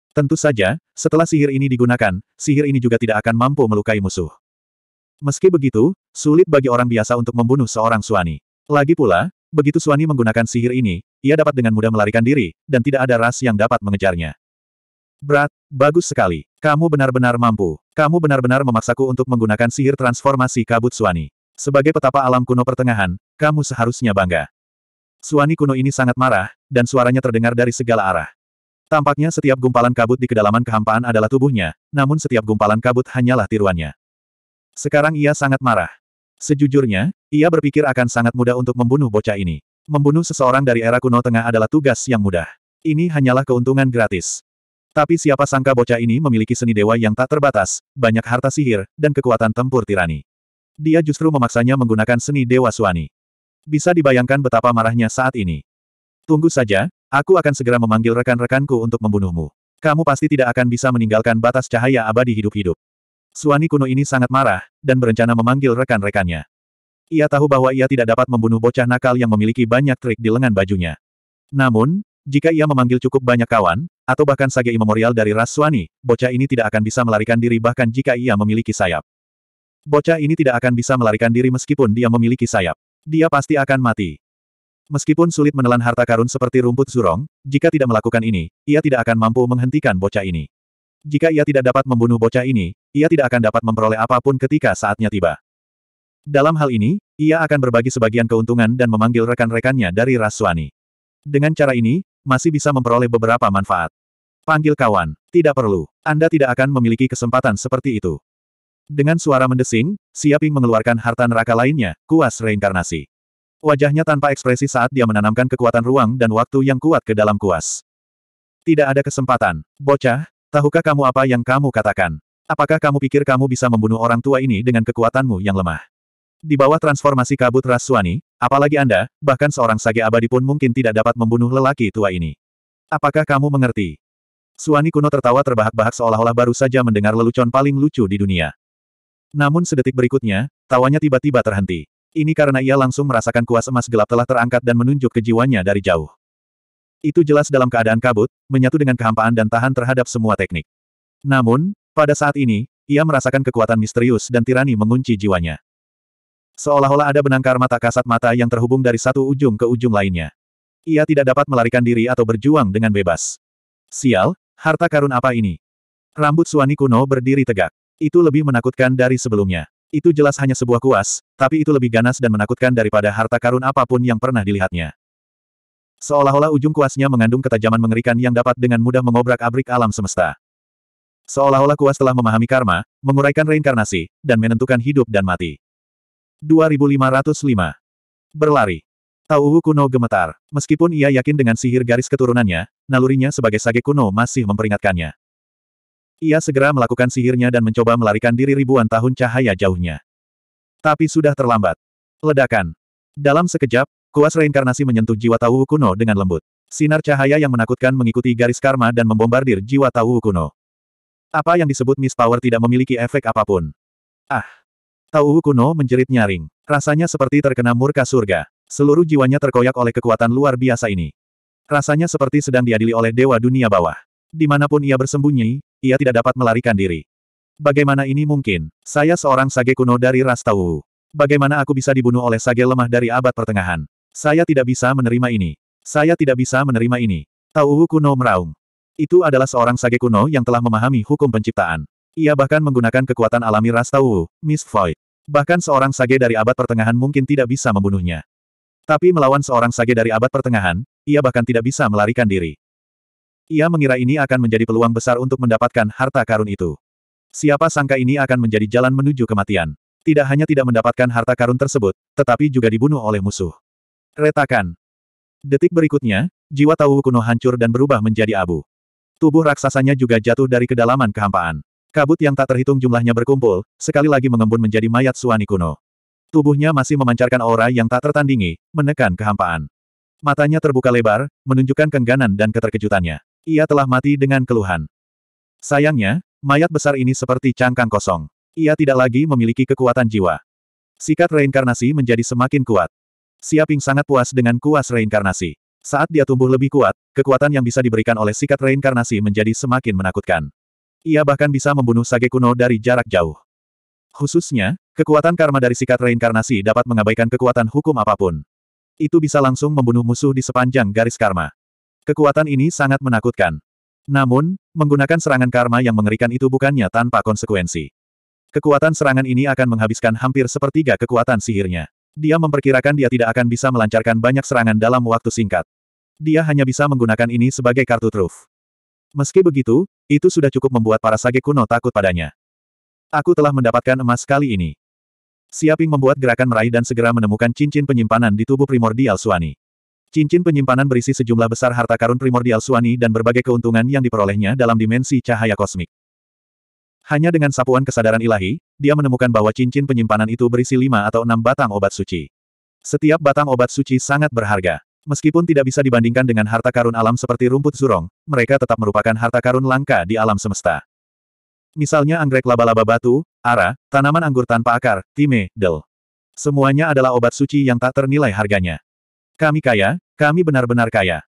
Tentu saja, setelah sihir ini digunakan, sihir ini juga tidak akan mampu melukai musuh. Meski begitu, sulit bagi orang biasa untuk membunuh seorang Suani. Lagi pula, Begitu Suani menggunakan sihir ini, ia dapat dengan mudah melarikan diri, dan tidak ada ras yang dapat mengejarnya. Brat, bagus sekali. Kamu benar-benar mampu. Kamu benar-benar memaksaku untuk menggunakan sihir transformasi kabut Suani. Sebagai petapa alam kuno pertengahan, kamu seharusnya bangga. Suani kuno ini sangat marah, dan suaranya terdengar dari segala arah. Tampaknya setiap gumpalan kabut di kedalaman kehampaan adalah tubuhnya, namun setiap gumpalan kabut hanyalah tiruannya. Sekarang ia sangat marah. Sejujurnya, ia berpikir akan sangat mudah untuk membunuh bocah ini. Membunuh seseorang dari era kuno tengah adalah tugas yang mudah. Ini hanyalah keuntungan gratis. Tapi siapa sangka bocah ini memiliki seni dewa yang tak terbatas, banyak harta sihir, dan kekuatan tempur tirani. Dia justru memaksanya menggunakan seni dewa suani. Bisa dibayangkan betapa marahnya saat ini. Tunggu saja, aku akan segera memanggil rekan-rekanku untuk membunuhmu. Kamu pasti tidak akan bisa meninggalkan batas cahaya abadi hidup-hidup. Suani kuno ini sangat marah, dan berencana memanggil rekan-rekannya. Ia tahu bahwa ia tidak dapat membunuh bocah nakal yang memiliki banyak trik di lengan bajunya. Namun, jika ia memanggil cukup banyak kawan, atau bahkan sage Memorial dari Ras Suani, bocah ini tidak akan bisa melarikan diri bahkan jika ia memiliki sayap. Bocah ini tidak akan bisa melarikan diri meskipun dia memiliki sayap. Dia pasti akan mati. Meskipun sulit menelan harta karun seperti rumput zurong, jika tidak melakukan ini, ia tidak akan mampu menghentikan bocah ini. Jika ia tidak dapat membunuh bocah ini, ia tidak akan dapat memperoleh apapun ketika saatnya tiba. Dalam hal ini, ia akan berbagi sebagian keuntungan dan memanggil rekan-rekannya dari Raswani. Dengan cara ini, masih bisa memperoleh beberapa manfaat. Panggil kawan, tidak perlu. Anda tidak akan memiliki kesempatan seperti itu. Dengan suara mendesing, Siaping mengeluarkan harta neraka lainnya, kuas reinkarnasi. Wajahnya tanpa ekspresi saat dia menanamkan kekuatan ruang dan waktu yang kuat ke dalam kuas. Tidak ada kesempatan. Bocah, tahukah kamu apa yang kamu katakan? Apakah kamu pikir kamu bisa membunuh orang tua ini dengan kekuatanmu yang lemah? Di bawah transformasi kabut Ras Suani, apalagi Anda, bahkan seorang sage abadi pun mungkin tidak dapat membunuh lelaki tua ini. Apakah kamu mengerti? Suani kuno tertawa terbahak-bahak seolah-olah baru saja mendengar lelucon paling lucu di dunia. Namun sedetik berikutnya, tawanya tiba-tiba terhenti. Ini karena ia langsung merasakan kuas emas gelap telah terangkat dan menunjuk ke jiwanya dari jauh. Itu jelas dalam keadaan kabut, menyatu dengan kehampaan dan tahan terhadap semua teknik. Namun, pada saat ini, ia merasakan kekuatan misterius dan tirani mengunci jiwanya. Seolah-olah ada benang karma tak kasat mata yang terhubung dari satu ujung ke ujung lainnya. Ia tidak dapat melarikan diri atau berjuang dengan bebas. Sial, harta karun apa ini? Rambut Suani kuno berdiri tegak. Itu lebih menakutkan dari sebelumnya. Itu jelas hanya sebuah kuas, tapi itu lebih ganas dan menakutkan daripada harta karun apapun yang pernah dilihatnya. Seolah-olah ujung kuasnya mengandung ketajaman mengerikan yang dapat dengan mudah mengobrak-abrik alam semesta. Seolah-olah kuas telah memahami karma, menguraikan reinkarnasi, dan menentukan hidup dan mati. 2505. Berlari. Tauhu kuno gemetar. Meskipun ia yakin dengan sihir garis keturunannya, nalurinya sebagai sage kuno masih memperingatkannya. Ia segera melakukan sihirnya dan mencoba melarikan diri ribuan tahun cahaya jauhnya. Tapi sudah terlambat. Ledakan. Dalam sekejap, kuas reinkarnasi menyentuh jiwa Tauhu kuno dengan lembut. Sinar cahaya yang menakutkan mengikuti garis karma dan membombardir jiwa Tauhu kuno. Apa yang disebut Miss Power tidak memiliki efek apapun. Ah, Tau kuno menjerit nyaring. Rasanya seperti terkena murka surga. Seluruh jiwanya terkoyak oleh kekuatan luar biasa ini. Rasanya seperti sedang diadili oleh dewa dunia bawah. Dimanapun ia bersembunyi, ia tidak dapat melarikan diri. Bagaimana ini mungkin? Saya seorang sage kuno dari ras Tau. Bagaimana aku bisa dibunuh oleh sage lemah dari abad pertengahan? Saya tidak bisa menerima ini. Saya tidak bisa menerima ini. Tau kuno meraung. Itu adalah seorang sage kuno yang telah memahami hukum penciptaan. Ia bahkan menggunakan kekuatan alami Rastawu, Miss Void. Bahkan seorang sage dari abad pertengahan mungkin tidak bisa membunuhnya. Tapi melawan seorang sage dari abad pertengahan, ia bahkan tidak bisa melarikan diri. Ia mengira ini akan menjadi peluang besar untuk mendapatkan harta karun itu. Siapa sangka ini akan menjadi jalan menuju kematian. Tidak hanya tidak mendapatkan harta karun tersebut, tetapi juga dibunuh oleh musuh. Retakan. Detik berikutnya, jiwa Tau kuno hancur dan berubah menjadi abu. Tubuh raksasanya juga jatuh dari kedalaman kehampaan. Kabut yang tak terhitung jumlahnya berkumpul, sekali lagi mengembun menjadi mayat Suani kuno. Tubuhnya masih memancarkan aura yang tak tertandingi, menekan kehampaan. Matanya terbuka lebar, menunjukkan kengganan dan keterkejutannya. Ia telah mati dengan keluhan. Sayangnya, mayat besar ini seperti cangkang kosong. Ia tidak lagi memiliki kekuatan jiwa. Sikat reinkarnasi menjadi semakin kuat. Siaping sangat puas dengan kuas reinkarnasi. Saat dia tumbuh lebih kuat, kekuatan yang bisa diberikan oleh sikat reinkarnasi menjadi semakin menakutkan. Ia bahkan bisa membunuh sage kuno dari jarak jauh. Khususnya, kekuatan karma dari sikat reinkarnasi dapat mengabaikan kekuatan hukum apapun. Itu bisa langsung membunuh musuh di sepanjang garis karma. Kekuatan ini sangat menakutkan. Namun, menggunakan serangan karma yang mengerikan itu bukannya tanpa konsekuensi. Kekuatan serangan ini akan menghabiskan hampir sepertiga kekuatan sihirnya. Dia memperkirakan dia tidak akan bisa melancarkan banyak serangan dalam waktu singkat. Dia hanya bisa menggunakan ini sebagai kartu truf. Meski begitu, itu sudah cukup membuat para sage kuno takut padanya. Aku telah mendapatkan emas kali ini. Siaping membuat gerakan meraih dan segera menemukan cincin penyimpanan di tubuh primordial Suani. Cincin penyimpanan berisi sejumlah besar harta karun primordial Suani dan berbagai keuntungan yang diperolehnya dalam dimensi cahaya kosmik. Hanya dengan sapuan kesadaran ilahi, dia menemukan bahwa cincin penyimpanan itu berisi lima atau enam batang obat suci. Setiap batang obat suci sangat berharga. Meskipun tidak bisa dibandingkan dengan harta karun alam seperti rumput zurong, mereka tetap merupakan harta karun langka di alam semesta. Misalnya anggrek laba-laba batu, ara, tanaman anggur tanpa akar, time, del. Semuanya adalah obat suci yang tak ternilai harganya. Kami kaya, kami benar-benar kaya.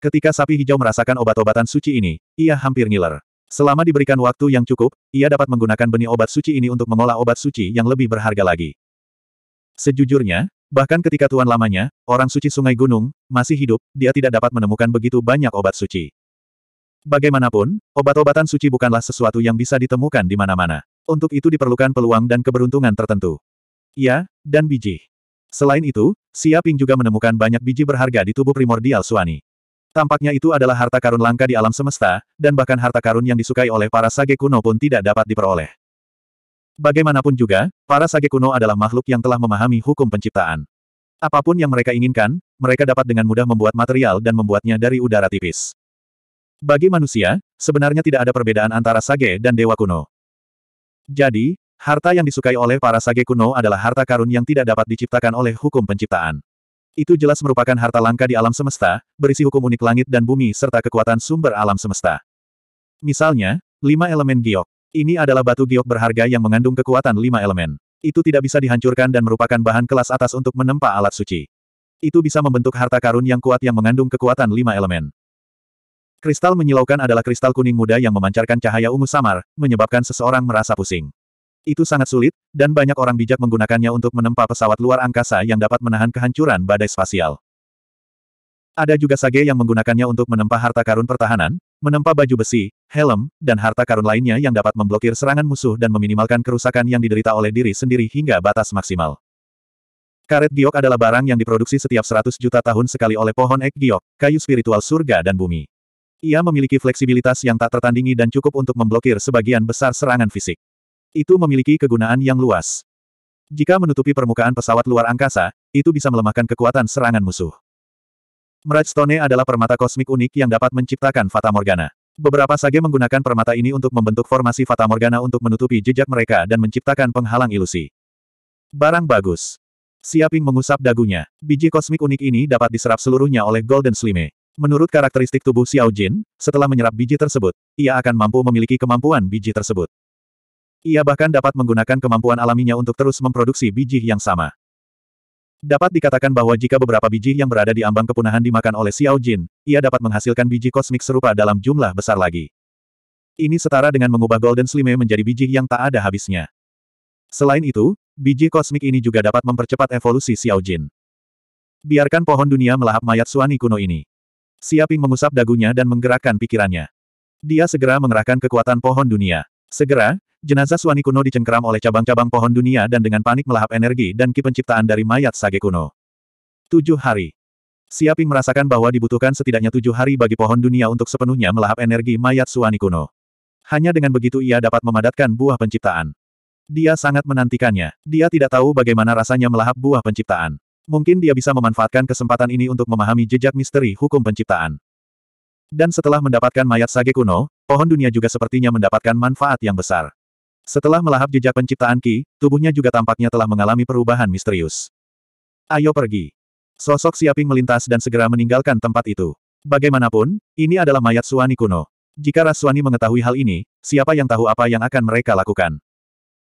Ketika sapi hijau merasakan obat-obatan suci ini, ia hampir ngiler. Selama diberikan waktu yang cukup, ia dapat menggunakan benih obat suci ini untuk mengolah obat suci yang lebih berharga lagi. Sejujurnya, Bahkan ketika tuan lamanya, orang suci sungai gunung, masih hidup, dia tidak dapat menemukan begitu banyak obat suci. Bagaimanapun, obat-obatan suci bukanlah sesuatu yang bisa ditemukan di mana-mana. Untuk itu diperlukan peluang dan keberuntungan tertentu. Ya, dan biji. Selain itu, Siaping juga menemukan banyak biji berharga di tubuh primordial Suani. Tampaknya itu adalah harta karun langka di alam semesta, dan bahkan harta karun yang disukai oleh para sage kuno pun tidak dapat diperoleh. Bagaimanapun juga, para sage kuno adalah makhluk yang telah memahami hukum penciptaan. Apapun yang mereka inginkan, mereka dapat dengan mudah membuat material dan membuatnya dari udara tipis. Bagi manusia, sebenarnya tidak ada perbedaan antara sage dan dewa kuno. Jadi, harta yang disukai oleh para sage kuno adalah harta karun yang tidak dapat diciptakan oleh hukum penciptaan. Itu jelas merupakan harta langka di alam semesta, berisi hukum unik langit dan bumi serta kekuatan sumber alam semesta. Misalnya, lima elemen giok. Ini adalah batu giok berharga yang mengandung kekuatan lima elemen. Itu tidak bisa dihancurkan dan merupakan bahan kelas atas untuk menempa alat suci. Itu bisa membentuk harta karun yang kuat yang mengandung kekuatan lima elemen. Kristal menyilaukan adalah kristal kuning muda yang memancarkan cahaya ungu samar, menyebabkan seseorang merasa pusing. Itu sangat sulit, dan banyak orang bijak menggunakannya untuk menempa pesawat luar angkasa yang dapat menahan kehancuran badai spasial. Ada juga sage yang menggunakannya untuk menempa harta karun pertahanan, menempa baju besi, helm, dan harta karun lainnya yang dapat memblokir serangan musuh dan meminimalkan kerusakan yang diderita oleh diri sendiri hingga batas maksimal. Karet giok adalah barang yang diproduksi setiap 100 juta tahun sekali oleh pohon ek giok, kayu spiritual surga dan bumi. Ia memiliki fleksibilitas yang tak tertandingi dan cukup untuk memblokir sebagian besar serangan fisik. Itu memiliki kegunaan yang luas. Jika menutupi permukaan pesawat luar angkasa, itu bisa melemahkan kekuatan serangan musuh. Stone adalah permata kosmik unik yang dapat menciptakan Fata Morgana. Beberapa sage menggunakan permata ini untuk membentuk formasi Fata Morgana untuk menutupi jejak mereka dan menciptakan penghalang ilusi. Barang bagus. Siaping mengusap dagunya. Biji kosmik unik ini dapat diserap seluruhnya oleh Golden Slime. Menurut karakteristik tubuh Xiao Jin, setelah menyerap biji tersebut, ia akan mampu memiliki kemampuan biji tersebut. Ia bahkan dapat menggunakan kemampuan alaminya untuk terus memproduksi biji yang sama. Dapat dikatakan bahwa jika beberapa biji yang berada di ambang kepunahan dimakan oleh Xiao Jin, ia dapat menghasilkan biji kosmik serupa dalam jumlah besar lagi. Ini setara dengan mengubah Golden Slime menjadi biji yang tak ada habisnya. Selain itu, biji kosmik ini juga dapat mempercepat evolusi Xiao Jin. Biarkan pohon dunia melahap mayat suani kuno ini. Siaping mengusap dagunya dan menggerakkan pikirannya. Dia segera mengerahkan kekuatan pohon dunia. Segera, Jenazah Suani kuno dicengkeram oleh cabang-cabang pohon dunia dan dengan panik melahap energi dan ki penciptaan dari mayat Sage kuno. Tujuh hari. Siaping merasakan bahwa dibutuhkan setidaknya tujuh hari bagi pohon dunia untuk sepenuhnya melahap energi mayat Suani kuno. Hanya dengan begitu ia dapat memadatkan buah penciptaan. Dia sangat menantikannya. Dia tidak tahu bagaimana rasanya melahap buah penciptaan. Mungkin dia bisa memanfaatkan kesempatan ini untuk memahami jejak misteri hukum penciptaan. Dan setelah mendapatkan mayat Sage kuno, pohon dunia juga sepertinya mendapatkan manfaat yang besar. Setelah melahap jejak penciptaan Ki, tubuhnya juga tampaknya telah mengalami perubahan misterius. Ayo pergi. Sosok Siaping melintas dan segera meninggalkan tempat itu. Bagaimanapun, ini adalah mayat Suani kuno. Jika Rasuani mengetahui hal ini, siapa yang tahu apa yang akan mereka lakukan?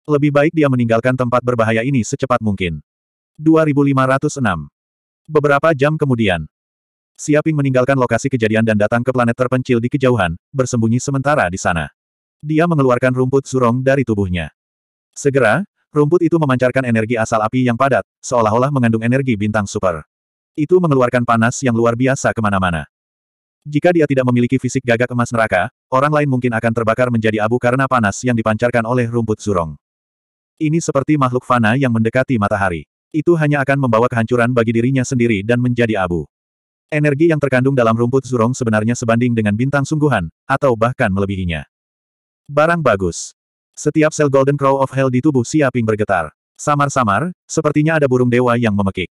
Lebih baik dia meninggalkan tempat berbahaya ini secepat mungkin. 2506 Beberapa jam kemudian, Siaping meninggalkan lokasi kejadian dan datang ke planet terpencil di kejauhan, bersembunyi sementara di sana. Dia mengeluarkan rumput surong dari tubuhnya. Segera, rumput itu memancarkan energi asal api yang padat, seolah-olah mengandung energi bintang super. Itu mengeluarkan panas yang luar biasa kemana-mana. Jika dia tidak memiliki fisik gagak emas neraka, orang lain mungkin akan terbakar menjadi abu karena panas yang dipancarkan oleh rumput surong. Ini seperti makhluk fana yang mendekati matahari. Itu hanya akan membawa kehancuran bagi dirinya sendiri dan menjadi abu. Energi yang terkandung dalam rumput surong sebenarnya sebanding dengan bintang sungguhan, atau bahkan melebihinya. Barang bagus. Setiap sel Golden Crow of Hell di tubuh Siaping bergetar. Samar-samar, sepertinya ada burung dewa yang memekik.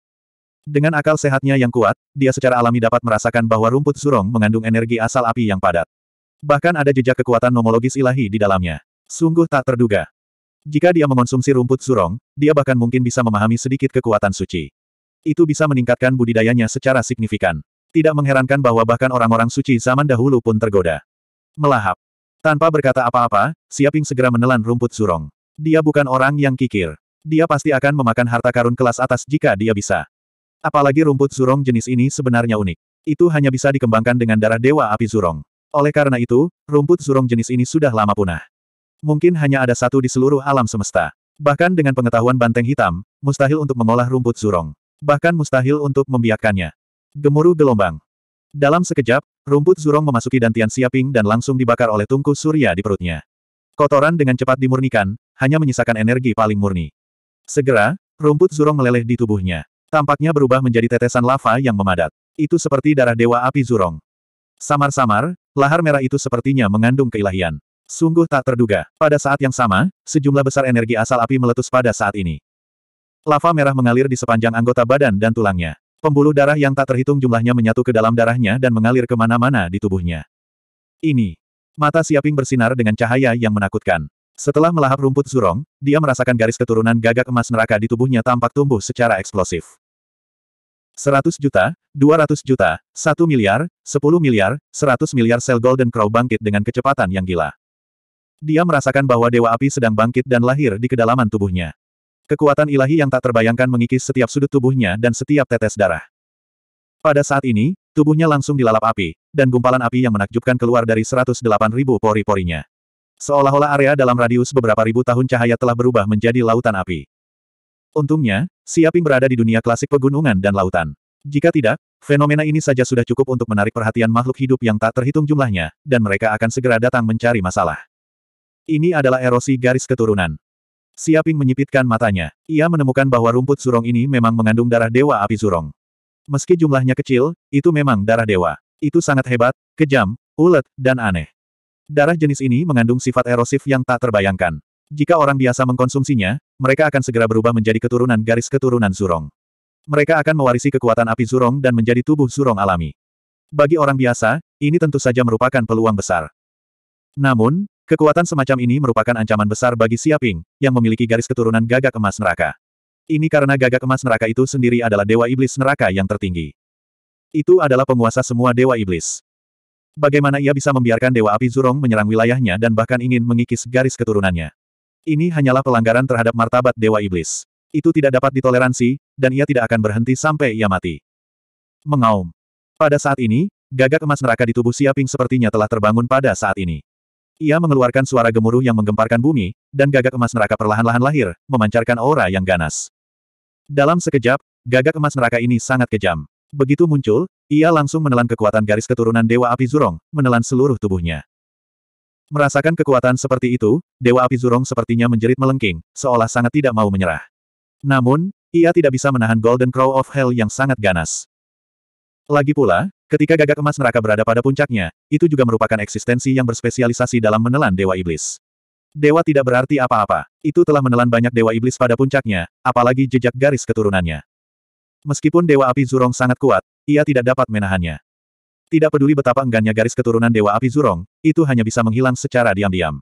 Dengan akal sehatnya yang kuat, dia secara alami dapat merasakan bahwa rumput surong mengandung energi asal api yang padat. Bahkan ada jejak kekuatan nomologis ilahi di dalamnya. Sungguh tak terduga. Jika dia mengonsumsi rumput surong, dia bahkan mungkin bisa memahami sedikit kekuatan suci. Itu bisa meningkatkan budidayanya secara signifikan. Tidak mengherankan bahwa bahkan orang-orang suci zaman dahulu pun tergoda. Melahap. Tanpa berkata apa-apa, Siaping segera menelan rumput zurong. Dia bukan orang yang kikir. Dia pasti akan memakan harta karun kelas atas jika dia bisa. Apalagi rumput zurong jenis ini sebenarnya unik. Itu hanya bisa dikembangkan dengan darah dewa api zurong. Oleh karena itu, rumput zurong jenis ini sudah lama punah. Mungkin hanya ada satu di seluruh alam semesta. Bahkan dengan pengetahuan banteng hitam, mustahil untuk mengolah rumput zurong. Bahkan mustahil untuk membiakkannya. Gemuruh gelombang. Dalam sekejap, Rumput zurong memasuki dantian Siaping dan langsung dibakar oleh tungku surya di perutnya. Kotoran dengan cepat dimurnikan, hanya menyisakan energi paling murni. Segera, rumput zurong meleleh di tubuhnya. Tampaknya berubah menjadi tetesan lava yang memadat. Itu seperti darah dewa api zurong. Samar-samar, lahar merah itu sepertinya mengandung keilahian. Sungguh tak terduga. Pada saat yang sama, sejumlah besar energi asal api meletus pada saat ini. Lava merah mengalir di sepanjang anggota badan dan tulangnya. Pembuluh darah yang tak terhitung jumlahnya menyatu ke dalam darahnya dan mengalir kemana-mana di tubuhnya. Ini. Mata Siaping bersinar dengan cahaya yang menakutkan. Setelah melahap rumput zurong, dia merasakan garis keturunan gagak emas neraka di tubuhnya tampak tumbuh secara eksplosif. 100 juta, 200 juta, 1 miliar, 10 miliar, 100 miliar sel Golden Crow bangkit dengan kecepatan yang gila. Dia merasakan bahwa Dewa Api sedang bangkit dan lahir di kedalaman tubuhnya. Kekuatan ilahi yang tak terbayangkan mengikis setiap sudut tubuhnya dan setiap tetes darah. Pada saat ini, tubuhnya langsung dilalap api, dan gumpalan api yang menakjubkan keluar dari 108.000 pori-porinya. Seolah-olah area dalam radius beberapa ribu tahun cahaya telah berubah menjadi lautan api. Untungnya, Siaping berada di dunia klasik pegunungan dan lautan. Jika tidak, fenomena ini saja sudah cukup untuk menarik perhatian makhluk hidup yang tak terhitung jumlahnya, dan mereka akan segera datang mencari masalah. Ini adalah erosi garis keturunan. Siaping menyipitkan matanya. Ia menemukan bahwa rumput surong ini memang mengandung darah dewa api surong. Meski jumlahnya kecil, itu memang darah dewa. Itu sangat hebat, kejam, ulet, dan aneh. Darah jenis ini mengandung sifat erosif yang tak terbayangkan. Jika orang biasa mengkonsumsinya, mereka akan segera berubah menjadi keturunan garis keturunan surong. Mereka akan mewarisi kekuatan api surong dan menjadi tubuh surong alami. Bagi orang biasa, ini tentu saja merupakan peluang besar. Namun, Kekuatan semacam ini merupakan ancaman besar bagi Siaping, yang memiliki garis keturunan gagak emas neraka. Ini karena gagak emas neraka itu sendiri adalah dewa iblis neraka yang tertinggi. Itu adalah penguasa semua dewa iblis. Bagaimana ia bisa membiarkan Dewa Api Zurong menyerang wilayahnya dan bahkan ingin mengikis garis keturunannya? Ini hanyalah pelanggaran terhadap martabat Dewa Iblis. Itu tidak dapat ditoleransi, dan ia tidak akan berhenti sampai ia mati. Mengaum. Pada saat ini, gagak emas neraka di tubuh Siaping sepertinya telah terbangun pada saat ini. Ia mengeluarkan suara gemuruh yang menggemparkan bumi, dan gagak emas neraka perlahan-lahan lahir, memancarkan aura yang ganas. Dalam sekejap, gagak emas neraka ini sangat kejam. Begitu muncul, ia langsung menelan kekuatan garis keturunan Dewa Api Zurong, menelan seluruh tubuhnya. Merasakan kekuatan seperti itu, Dewa Api Zurong sepertinya menjerit melengking, seolah sangat tidak mau menyerah. Namun, ia tidak bisa menahan Golden Crow of Hell yang sangat ganas. Lagi pula, Ketika gagak emas neraka berada pada puncaknya, itu juga merupakan eksistensi yang berspesialisasi dalam menelan Dewa Iblis. Dewa tidak berarti apa-apa. Itu telah menelan banyak Dewa Iblis pada puncaknya, apalagi jejak garis keturunannya. Meskipun Dewa Api Zurong sangat kuat, ia tidak dapat menahannya. Tidak peduli betapa enggannya garis keturunan Dewa Api Zurong, itu hanya bisa menghilang secara diam-diam.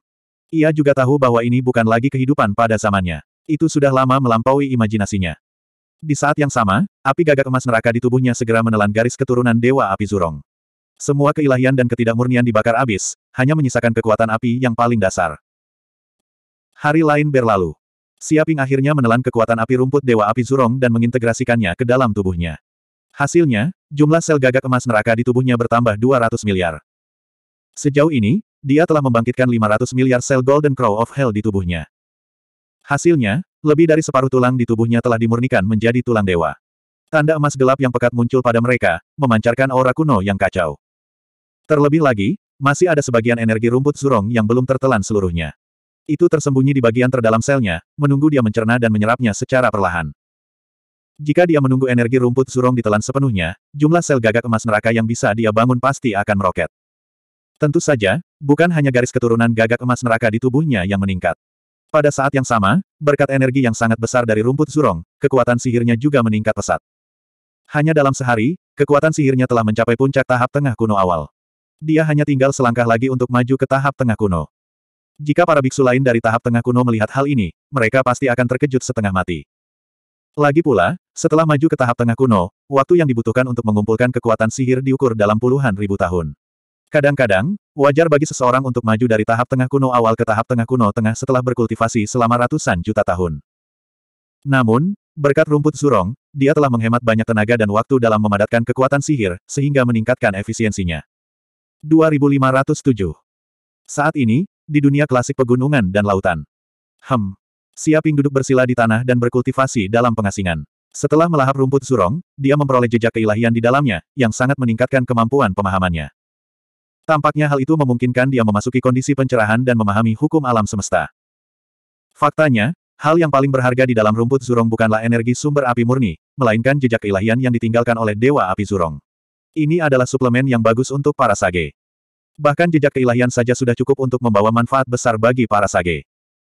Ia juga tahu bahwa ini bukan lagi kehidupan pada zamannya. Itu sudah lama melampaui imajinasinya. Di saat yang sama, api gagak emas neraka di tubuhnya segera menelan garis keturunan Dewa Api Zurong. Semua keilahian dan ketidakmurnian dibakar abis, hanya menyisakan kekuatan api yang paling dasar. Hari lain berlalu. Siaping akhirnya menelan kekuatan api rumput Dewa Api Zurong dan mengintegrasikannya ke dalam tubuhnya. Hasilnya, jumlah sel gagak emas neraka di tubuhnya bertambah 200 miliar. Sejauh ini, dia telah membangkitkan 500 miliar sel Golden Crow of Hell di tubuhnya. Hasilnya, lebih dari separuh tulang di tubuhnya telah dimurnikan menjadi tulang dewa. Tanda emas gelap yang pekat muncul pada mereka, memancarkan aura kuno yang kacau. Terlebih lagi, masih ada sebagian energi rumput zurong yang belum tertelan seluruhnya. Itu tersembunyi di bagian terdalam selnya, menunggu dia mencerna dan menyerapnya secara perlahan. Jika dia menunggu energi rumput zurong ditelan sepenuhnya, jumlah sel gagak emas neraka yang bisa dia bangun pasti akan meroket. Tentu saja, bukan hanya garis keturunan gagak emas neraka di tubuhnya yang meningkat. Pada saat yang sama, berkat energi yang sangat besar dari rumput zurong, kekuatan sihirnya juga meningkat pesat. Hanya dalam sehari, kekuatan sihirnya telah mencapai puncak tahap tengah kuno awal. Dia hanya tinggal selangkah lagi untuk maju ke tahap tengah kuno. Jika para biksu lain dari tahap tengah kuno melihat hal ini, mereka pasti akan terkejut setengah mati. Lagi pula, setelah maju ke tahap tengah kuno, waktu yang dibutuhkan untuk mengumpulkan kekuatan sihir diukur dalam puluhan ribu tahun. Kadang-kadang, Wajar bagi seseorang untuk maju dari tahap tengah kuno awal ke tahap tengah kuno tengah setelah berkultivasi selama ratusan juta tahun. Namun, berkat rumput zurong, dia telah menghemat banyak tenaga dan waktu dalam memadatkan kekuatan sihir, sehingga meningkatkan efisiensinya. 2507 Saat ini, di dunia klasik pegunungan dan lautan. Hem. Siaping duduk bersila di tanah dan berkultivasi dalam pengasingan. Setelah melahap rumput zurong, dia memperoleh jejak keilahian di dalamnya, yang sangat meningkatkan kemampuan pemahamannya. Tampaknya hal itu memungkinkan dia memasuki kondisi pencerahan dan memahami hukum alam semesta. Faktanya, hal yang paling berharga di dalam rumput zurong bukanlah energi sumber api murni, melainkan jejak keilahian yang ditinggalkan oleh Dewa Api Zurong. Ini adalah suplemen yang bagus untuk para sage. Bahkan jejak keilahian saja sudah cukup untuk membawa manfaat besar bagi para sage.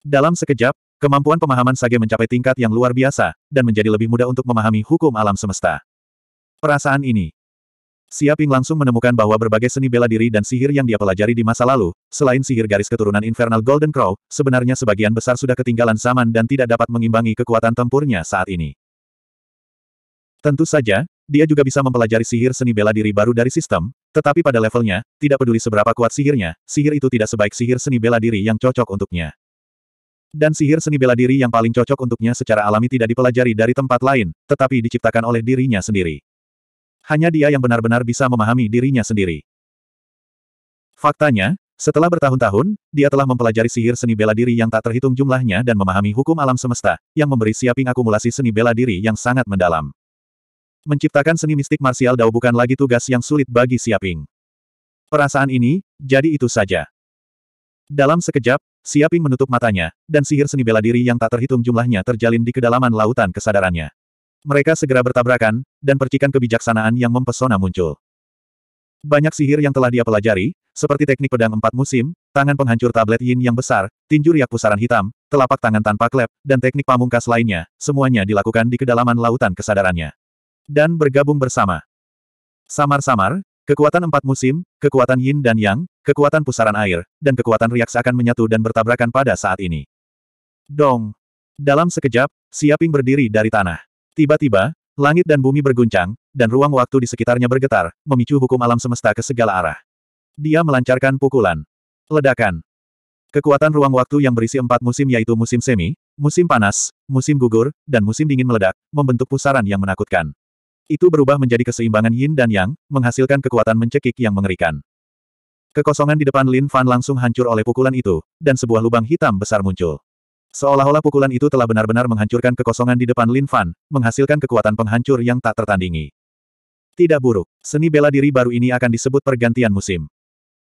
Dalam sekejap, kemampuan pemahaman sage mencapai tingkat yang luar biasa, dan menjadi lebih mudah untuk memahami hukum alam semesta. Perasaan ini, Siaping langsung menemukan bahwa berbagai seni bela diri dan sihir yang dia pelajari di masa lalu, selain sihir garis keturunan Infernal Golden Crow, sebenarnya sebagian besar sudah ketinggalan zaman dan tidak dapat mengimbangi kekuatan tempurnya saat ini. Tentu saja, dia juga bisa mempelajari sihir seni bela diri baru dari sistem, tetapi pada levelnya, tidak peduli seberapa kuat sihirnya, sihir itu tidak sebaik sihir seni bela diri yang cocok untuknya. Dan sihir seni bela diri yang paling cocok untuknya secara alami tidak dipelajari dari tempat lain, tetapi diciptakan oleh dirinya sendiri hanya dia yang benar-benar bisa memahami dirinya sendiri. Faktanya, setelah bertahun-tahun, dia telah mempelajari sihir seni bela diri yang tak terhitung jumlahnya dan memahami hukum alam semesta, yang memberi siaping akumulasi seni bela diri yang sangat mendalam. Menciptakan seni mistik marsial dao bukan lagi tugas yang sulit bagi siaping. Perasaan ini, jadi itu saja. Dalam sekejap, Siaping menutup matanya, dan sihir seni bela diri yang tak terhitung jumlahnya terjalin di kedalaman lautan kesadarannya. Mereka segera bertabrakan, dan percikan kebijaksanaan yang mempesona muncul. Banyak sihir yang telah dia pelajari, seperti teknik pedang empat musim, tangan penghancur tablet yin yang besar, tinju riak pusaran hitam, telapak tangan tanpa klep, dan teknik pamungkas lainnya, semuanya dilakukan di kedalaman lautan kesadarannya. Dan bergabung bersama. Samar-samar, Kekuatan empat musim, kekuatan yin dan yang, kekuatan pusaran air, dan kekuatan riak seakan menyatu dan bertabrakan pada saat ini. Dong! Dalam sekejap, Siaping berdiri dari tanah. Tiba-tiba, langit dan bumi berguncang, dan ruang waktu di sekitarnya bergetar, memicu hukum alam semesta ke segala arah. Dia melancarkan pukulan. Ledakan. Kekuatan ruang waktu yang berisi empat musim yaitu musim semi, musim panas, musim gugur, dan musim dingin meledak, membentuk pusaran yang menakutkan. Itu berubah menjadi keseimbangan yin dan yang, menghasilkan kekuatan mencekik yang mengerikan. Kekosongan di depan Lin Fan langsung hancur oleh pukulan itu, dan sebuah lubang hitam besar muncul. Seolah-olah pukulan itu telah benar-benar menghancurkan kekosongan di depan Lin Fan, menghasilkan kekuatan penghancur yang tak tertandingi. Tidak buruk, seni bela diri baru ini akan disebut pergantian musim.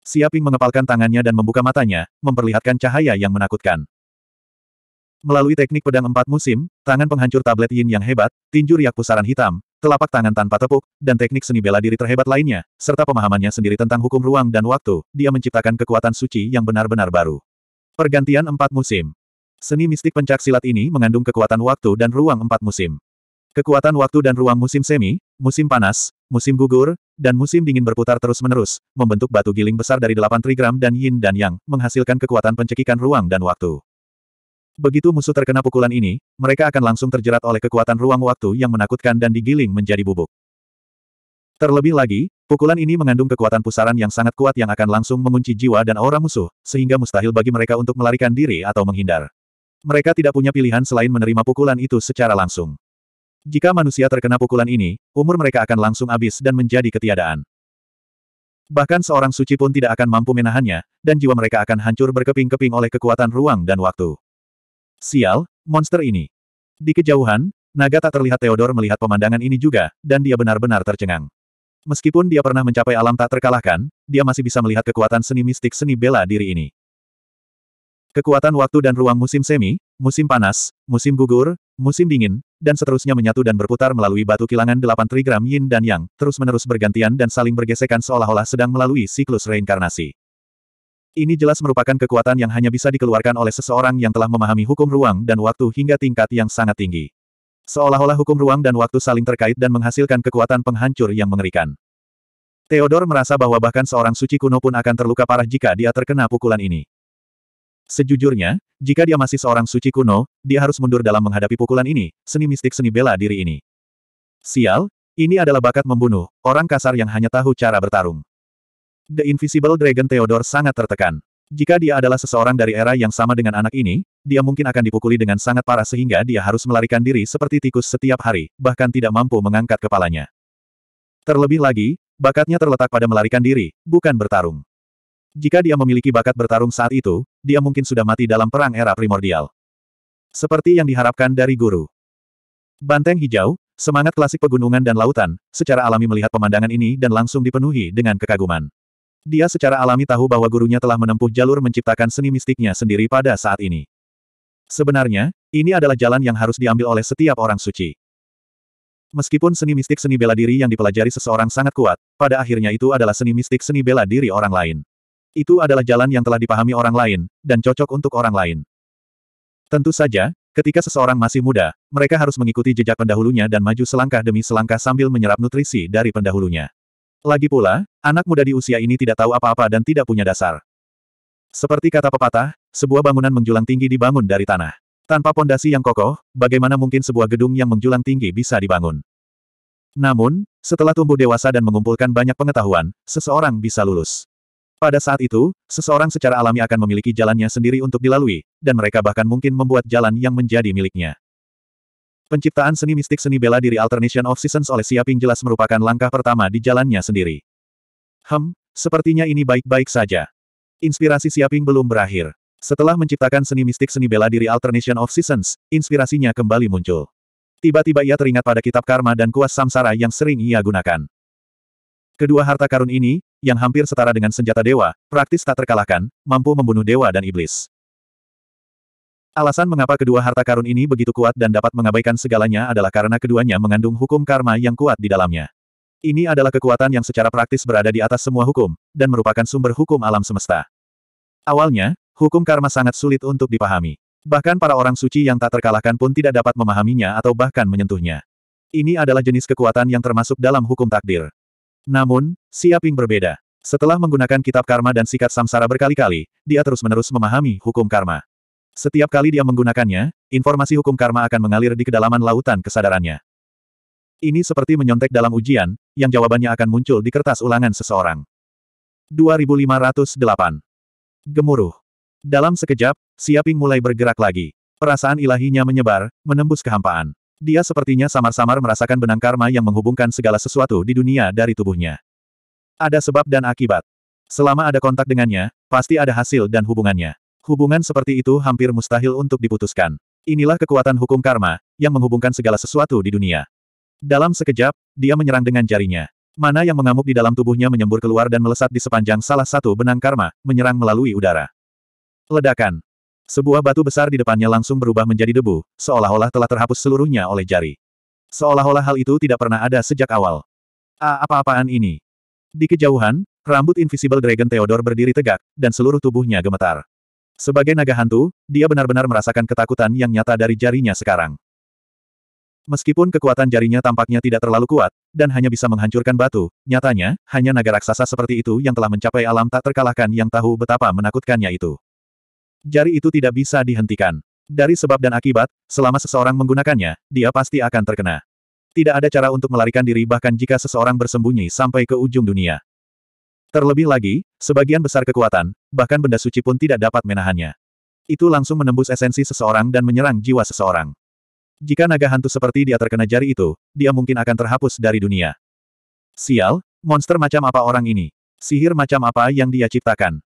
Siaping mengepalkan tangannya dan membuka matanya, memperlihatkan cahaya yang menakutkan. Melalui teknik pedang empat musim, tangan penghancur tablet yin yang hebat, tinju riak pusaran hitam, telapak tangan tanpa tepuk, dan teknik seni bela diri terhebat lainnya, serta pemahamannya sendiri tentang hukum ruang dan waktu, dia menciptakan kekuatan suci yang benar-benar baru. Pergantian empat musim. Seni mistik pencak silat ini mengandung kekuatan waktu dan ruang empat musim. Kekuatan waktu dan ruang musim semi, musim panas, musim gugur, dan musim dingin berputar terus-menerus, membentuk batu giling besar dari delapan trigram dan yin dan yang, menghasilkan kekuatan pencekikan ruang dan waktu. Begitu musuh terkena pukulan ini, mereka akan langsung terjerat oleh kekuatan ruang waktu yang menakutkan dan digiling menjadi bubuk. Terlebih lagi, pukulan ini mengandung kekuatan pusaran yang sangat kuat yang akan langsung mengunci jiwa dan aura musuh, sehingga mustahil bagi mereka untuk melarikan diri atau menghindar. Mereka tidak punya pilihan selain menerima pukulan itu secara langsung. Jika manusia terkena pukulan ini, umur mereka akan langsung habis dan menjadi ketiadaan. Bahkan seorang suci pun tidak akan mampu menahannya, dan jiwa mereka akan hancur berkeping-keping oleh kekuatan ruang dan waktu. Sial, monster ini. Di kejauhan, naga tak terlihat Theodor melihat pemandangan ini juga, dan dia benar-benar tercengang. Meskipun dia pernah mencapai alam tak terkalahkan, dia masih bisa melihat kekuatan seni mistik seni bela diri ini. Kekuatan waktu dan ruang musim semi, musim panas, musim gugur, musim dingin, dan seterusnya menyatu dan berputar melalui batu kilangan delapan trigram yin dan yang, terus-menerus bergantian dan saling bergesekan seolah-olah sedang melalui siklus reinkarnasi. Ini jelas merupakan kekuatan yang hanya bisa dikeluarkan oleh seseorang yang telah memahami hukum ruang dan waktu hingga tingkat yang sangat tinggi. Seolah-olah hukum ruang dan waktu saling terkait dan menghasilkan kekuatan penghancur yang mengerikan. Theodore merasa bahwa bahkan seorang suci kuno pun akan terluka parah jika dia terkena pukulan ini. Sejujurnya, jika dia masih seorang suci kuno, dia harus mundur dalam menghadapi pukulan ini, seni mistik seni bela diri ini. Sial, ini adalah bakat membunuh, orang kasar yang hanya tahu cara bertarung. The Invisible Dragon Theodore sangat tertekan. Jika dia adalah seseorang dari era yang sama dengan anak ini, dia mungkin akan dipukuli dengan sangat parah sehingga dia harus melarikan diri seperti tikus setiap hari, bahkan tidak mampu mengangkat kepalanya. Terlebih lagi, bakatnya terletak pada melarikan diri, bukan bertarung. Jika dia memiliki bakat bertarung saat itu, dia mungkin sudah mati dalam perang era primordial. Seperti yang diharapkan dari guru. Banteng hijau, semangat klasik pegunungan dan lautan, secara alami melihat pemandangan ini dan langsung dipenuhi dengan kekaguman. Dia secara alami tahu bahwa gurunya telah menempuh jalur menciptakan seni mistiknya sendiri pada saat ini. Sebenarnya, ini adalah jalan yang harus diambil oleh setiap orang suci. Meskipun seni mistik seni bela diri yang dipelajari seseorang sangat kuat, pada akhirnya itu adalah seni mistik seni bela diri orang lain. Itu adalah jalan yang telah dipahami orang lain, dan cocok untuk orang lain. Tentu saja, ketika seseorang masih muda, mereka harus mengikuti jejak pendahulunya dan maju selangkah demi selangkah sambil menyerap nutrisi dari pendahulunya. Lagi pula, anak muda di usia ini tidak tahu apa-apa dan tidak punya dasar. Seperti kata pepatah, sebuah bangunan menjulang tinggi dibangun dari tanah. Tanpa pondasi yang kokoh, bagaimana mungkin sebuah gedung yang menjulang tinggi bisa dibangun? Namun, setelah tumbuh dewasa dan mengumpulkan banyak pengetahuan, seseorang bisa lulus. Pada saat itu, seseorang secara alami akan memiliki jalannya sendiri untuk dilalui, dan mereka bahkan mungkin membuat jalan yang menjadi miliknya. Penciptaan seni mistik seni bela diri Alternation of Seasons oleh Siaping jelas merupakan langkah pertama di jalannya sendiri. Hem, sepertinya ini baik-baik saja. Inspirasi Siaping belum berakhir. Setelah menciptakan seni mistik seni bela diri Alternation of Seasons, inspirasinya kembali muncul. Tiba-tiba ia teringat pada kitab karma dan kuas samsara yang sering ia gunakan. Kedua harta karun ini, yang hampir setara dengan senjata dewa, praktis tak terkalahkan, mampu membunuh dewa dan iblis. Alasan mengapa kedua harta karun ini begitu kuat dan dapat mengabaikan segalanya adalah karena keduanya mengandung hukum karma yang kuat di dalamnya. Ini adalah kekuatan yang secara praktis berada di atas semua hukum, dan merupakan sumber hukum alam semesta. Awalnya, hukum karma sangat sulit untuk dipahami. Bahkan para orang suci yang tak terkalahkan pun tidak dapat memahaminya atau bahkan menyentuhnya. Ini adalah jenis kekuatan yang termasuk dalam hukum takdir. Namun, Siaping berbeda. Setelah menggunakan kitab karma dan sikat samsara berkali-kali, dia terus-menerus memahami hukum karma. Setiap kali dia menggunakannya, informasi hukum karma akan mengalir di kedalaman lautan kesadarannya. Ini seperti menyontek dalam ujian, yang jawabannya akan muncul di kertas ulangan seseorang. 2508. Gemuruh. Dalam sekejap, Siaping mulai bergerak lagi. Perasaan ilahinya menyebar, menembus kehampaan. Dia sepertinya samar-samar merasakan benang karma yang menghubungkan segala sesuatu di dunia dari tubuhnya. Ada sebab dan akibat. Selama ada kontak dengannya, pasti ada hasil dan hubungannya. Hubungan seperti itu hampir mustahil untuk diputuskan. Inilah kekuatan hukum karma, yang menghubungkan segala sesuatu di dunia. Dalam sekejap, dia menyerang dengan jarinya. Mana yang mengamuk di dalam tubuhnya menyembur keluar dan melesat di sepanjang salah satu benang karma, menyerang melalui udara. Ledakan. Sebuah batu besar di depannya langsung berubah menjadi debu, seolah-olah telah terhapus seluruhnya oleh jari. Seolah-olah hal itu tidak pernah ada sejak awal. Ah, apa-apaan ini? Di kejauhan, rambut Invisible Dragon Theodore berdiri tegak, dan seluruh tubuhnya gemetar. Sebagai naga hantu, dia benar-benar merasakan ketakutan yang nyata dari jarinya sekarang. Meskipun kekuatan jarinya tampaknya tidak terlalu kuat, dan hanya bisa menghancurkan batu, nyatanya, hanya naga raksasa seperti itu yang telah mencapai alam tak terkalahkan yang tahu betapa menakutkannya itu. Jari itu tidak bisa dihentikan. Dari sebab dan akibat, selama seseorang menggunakannya, dia pasti akan terkena. Tidak ada cara untuk melarikan diri bahkan jika seseorang bersembunyi sampai ke ujung dunia. Terlebih lagi, sebagian besar kekuatan, bahkan benda suci pun tidak dapat menahannya. Itu langsung menembus esensi seseorang dan menyerang jiwa seseorang. Jika naga hantu seperti dia terkena jari itu, dia mungkin akan terhapus dari dunia. Sial, monster macam apa orang ini? Sihir macam apa yang dia ciptakan?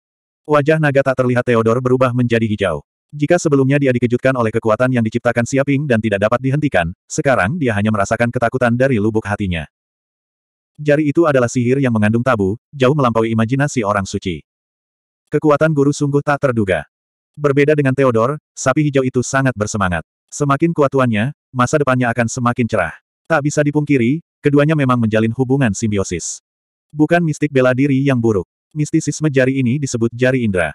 Wajah naga tak terlihat Theodor berubah menjadi hijau. Jika sebelumnya dia dikejutkan oleh kekuatan yang diciptakan Siaping dan tidak dapat dihentikan, sekarang dia hanya merasakan ketakutan dari lubuk hatinya. Jari itu adalah sihir yang mengandung tabu, jauh melampaui imajinasi orang suci. Kekuatan guru sungguh tak terduga. Berbeda dengan Theodor, sapi hijau itu sangat bersemangat. Semakin kuat tuannya, masa depannya akan semakin cerah. Tak bisa dipungkiri, keduanya memang menjalin hubungan simbiosis. Bukan mistik bela diri yang buruk. Mistisisme jari ini disebut jari indra.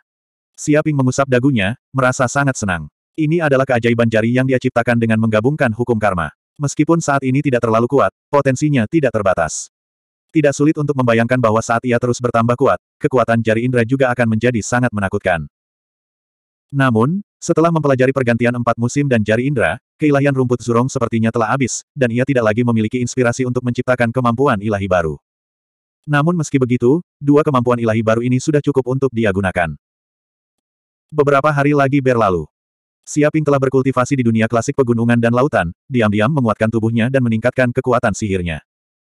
Siaping mengusap dagunya, merasa sangat senang. Ini adalah keajaiban jari yang dia ciptakan dengan menggabungkan hukum karma. Meskipun saat ini tidak terlalu kuat, potensinya tidak terbatas. Tidak sulit untuk membayangkan bahwa saat ia terus bertambah kuat, kekuatan jari indra juga akan menjadi sangat menakutkan. Namun, setelah mempelajari pergantian empat musim dan jari indra, keilahian rumput zurong sepertinya telah habis, dan ia tidak lagi memiliki inspirasi untuk menciptakan kemampuan ilahi baru. Namun meski begitu, dua kemampuan ilahi baru ini sudah cukup untuk dia gunakan. Beberapa hari lagi berlalu. Siaping telah berkultivasi di dunia klasik pegunungan dan lautan, diam-diam menguatkan tubuhnya dan meningkatkan kekuatan sihirnya.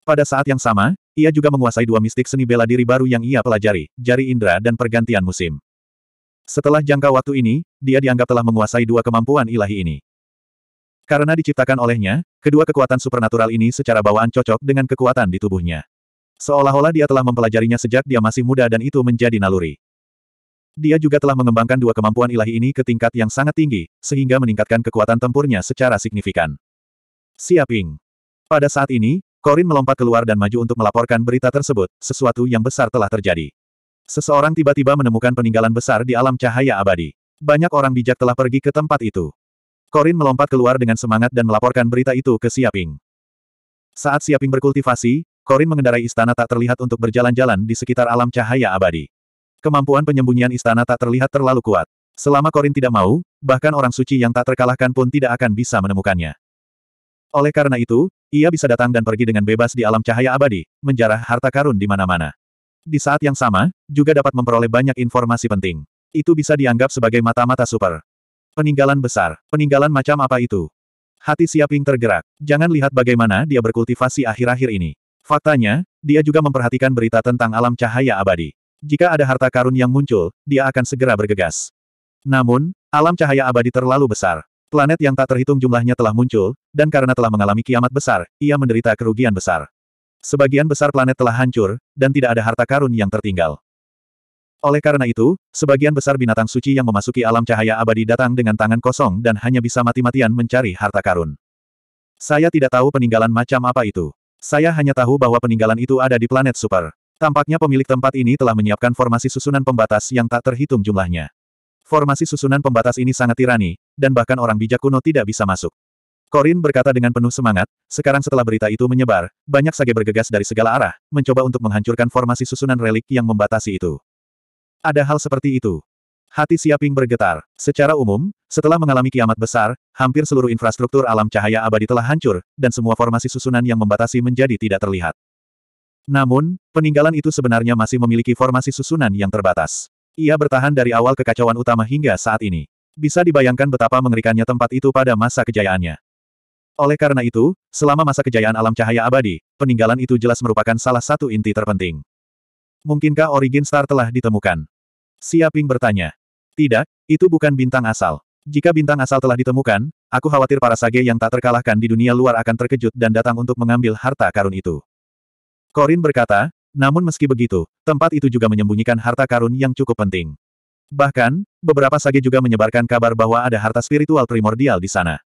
Pada saat yang sama, ia juga menguasai dua mistik seni bela diri baru yang ia pelajari, jari indra dan pergantian musim. Setelah jangka waktu ini, dia dianggap telah menguasai dua kemampuan ilahi ini. Karena diciptakan olehnya, kedua kekuatan supernatural ini secara bawaan cocok dengan kekuatan di tubuhnya. Seolah-olah dia telah mempelajarinya sejak dia masih muda dan itu menjadi naluri. Dia juga telah mengembangkan dua kemampuan ilahi ini ke tingkat yang sangat tinggi, sehingga meningkatkan kekuatan tempurnya secara signifikan. Siaping. Pada saat ini, Corin melompat keluar dan maju untuk melaporkan berita tersebut, sesuatu yang besar telah terjadi. Seseorang tiba-tiba menemukan peninggalan besar di alam cahaya abadi. Banyak orang bijak telah pergi ke tempat itu. Corin melompat keluar dengan semangat dan melaporkan berita itu ke Siaping. Saat Siaping berkultivasi, Korin mengendarai istana tak terlihat untuk berjalan-jalan di sekitar alam cahaya abadi. Kemampuan penyembunyian istana tak terlihat terlalu kuat. Selama Korin tidak mau, bahkan orang suci yang tak terkalahkan pun tidak akan bisa menemukannya. Oleh karena itu, ia bisa datang dan pergi dengan bebas di alam cahaya abadi, menjarah harta karun di mana-mana. Di saat yang sama, juga dapat memperoleh banyak informasi penting. Itu bisa dianggap sebagai mata-mata super. Peninggalan besar. Peninggalan macam apa itu? Hati Siaping tergerak. Jangan lihat bagaimana dia berkultivasi akhir-akhir ini. Faktanya, dia juga memperhatikan berita tentang alam cahaya abadi. Jika ada harta karun yang muncul, dia akan segera bergegas. Namun, alam cahaya abadi terlalu besar. Planet yang tak terhitung jumlahnya telah muncul, dan karena telah mengalami kiamat besar, ia menderita kerugian besar. Sebagian besar planet telah hancur, dan tidak ada harta karun yang tertinggal. Oleh karena itu, sebagian besar binatang suci yang memasuki alam cahaya abadi datang dengan tangan kosong dan hanya bisa mati-matian mencari harta karun. Saya tidak tahu peninggalan macam apa itu. Saya hanya tahu bahwa peninggalan itu ada di planet super. Tampaknya pemilik tempat ini telah menyiapkan formasi susunan pembatas yang tak terhitung jumlahnya. Formasi susunan pembatas ini sangat tirani, dan bahkan orang bijak kuno tidak bisa masuk. Korin berkata dengan penuh semangat, sekarang setelah berita itu menyebar, banyak sage bergegas dari segala arah, mencoba untuk menghancurkan formasi susunan relik yang membatasi itu. Ada hal seperti itu. Hati Siaping bergetar. Secara umum, setelah mengalami kiamat besar, hampir seluruh infrastruktur alam cahaya abadi telah hancur, dan semua formasi susunan yang membatasi menjadi tidak terlihat. Namun, peninggalan itu sebenarnya masih memiliki formasi susunan yang terbatas. Ia bertahan dari awal kekacauan utama hingga saat ini. Bisa dibayangkan betapa mengerikannya tempat itu pada masa kejayaannya. Oleh karena itu, selama masa kejayaan alam cahaya abadi, peninggalan itu jelas merupakan salah satu inti terpenting. Mungkinkah origin star telah ditemukan? Siaping bertanya. Tidak, itu bukan bintang asal. Jika bintang asal telah ditemukan, aku khawatir para sage yang tak terkalahkan di dunia luar akan terkejut dan datang untuk mengambil harta karun itu. Korin berkata, namun meski begitu, tempat itu juga menyembunyikan harta karun yang cukup penting. Bahkan, beberapa sage juga menyebarkan kabar bahwa ada harta spiritual primordial di sana.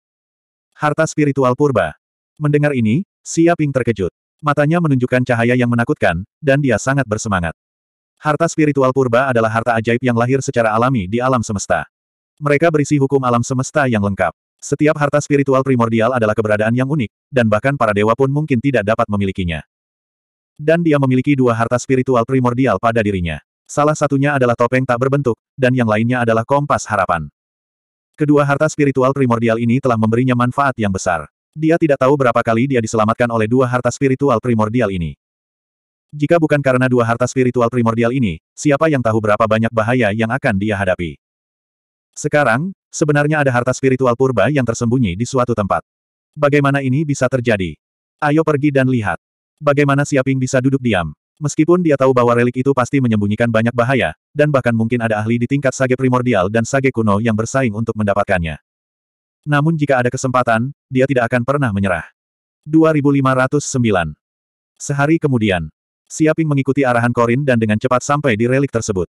Harta spiritual purba. Mendengar ini, Siaping terkejut. Matanya menunjukkan cahaya yang menakutkan, dan dia sangat bersemangat. Harta spiritual purba adalah harta ajaib yang lahir secara alami di alam semesta. Mereka berisi hukum alam semesta yang lengkap. Setiap harta spiritual primordial adalah keberadaan yang unik, dan bahkan para dewa pun mungkin tidak dapat memilikinya. Dan dia memiliki dua harta spiritual primordial pada dirinya. Salah satunya adalah topeng tak berbentuk, dan yang lainnya adalah kompas harapan. Kedua harta spiritual primordial ini telah memberinya manfaat yang besar. Dia tidak tahu berapa kali dia diselamatkan oleh dua harta spiritual primordial ini. Jika bukan karena dua harta spiritual primordial ini, siapa yang tahu berapa banyak bahaya yang akan dia hadapi. Sekarang, sebenarnya ada harta spiritual purba yang tersembunyi di suatu tempat. Bagaimana ini bisa terjadi? Ayo pergi dan lihat. Bagaimana Siaping bisa duduk diam? Meskipun dia tahu bahwa relik itu pasti menyembunyikan banyak bahaya, dan bahkan mungkin ada ahli di tingkat sage primordial dan sage kuno yang bersaing untuk mendapatkannya. Namun jika ada kesempatan, dia tidak akan pernah menyerah. 2509 Sehari kemudian, Siaping mengikuti arahan Korin dan dengan cepat sampai di relik tersebut.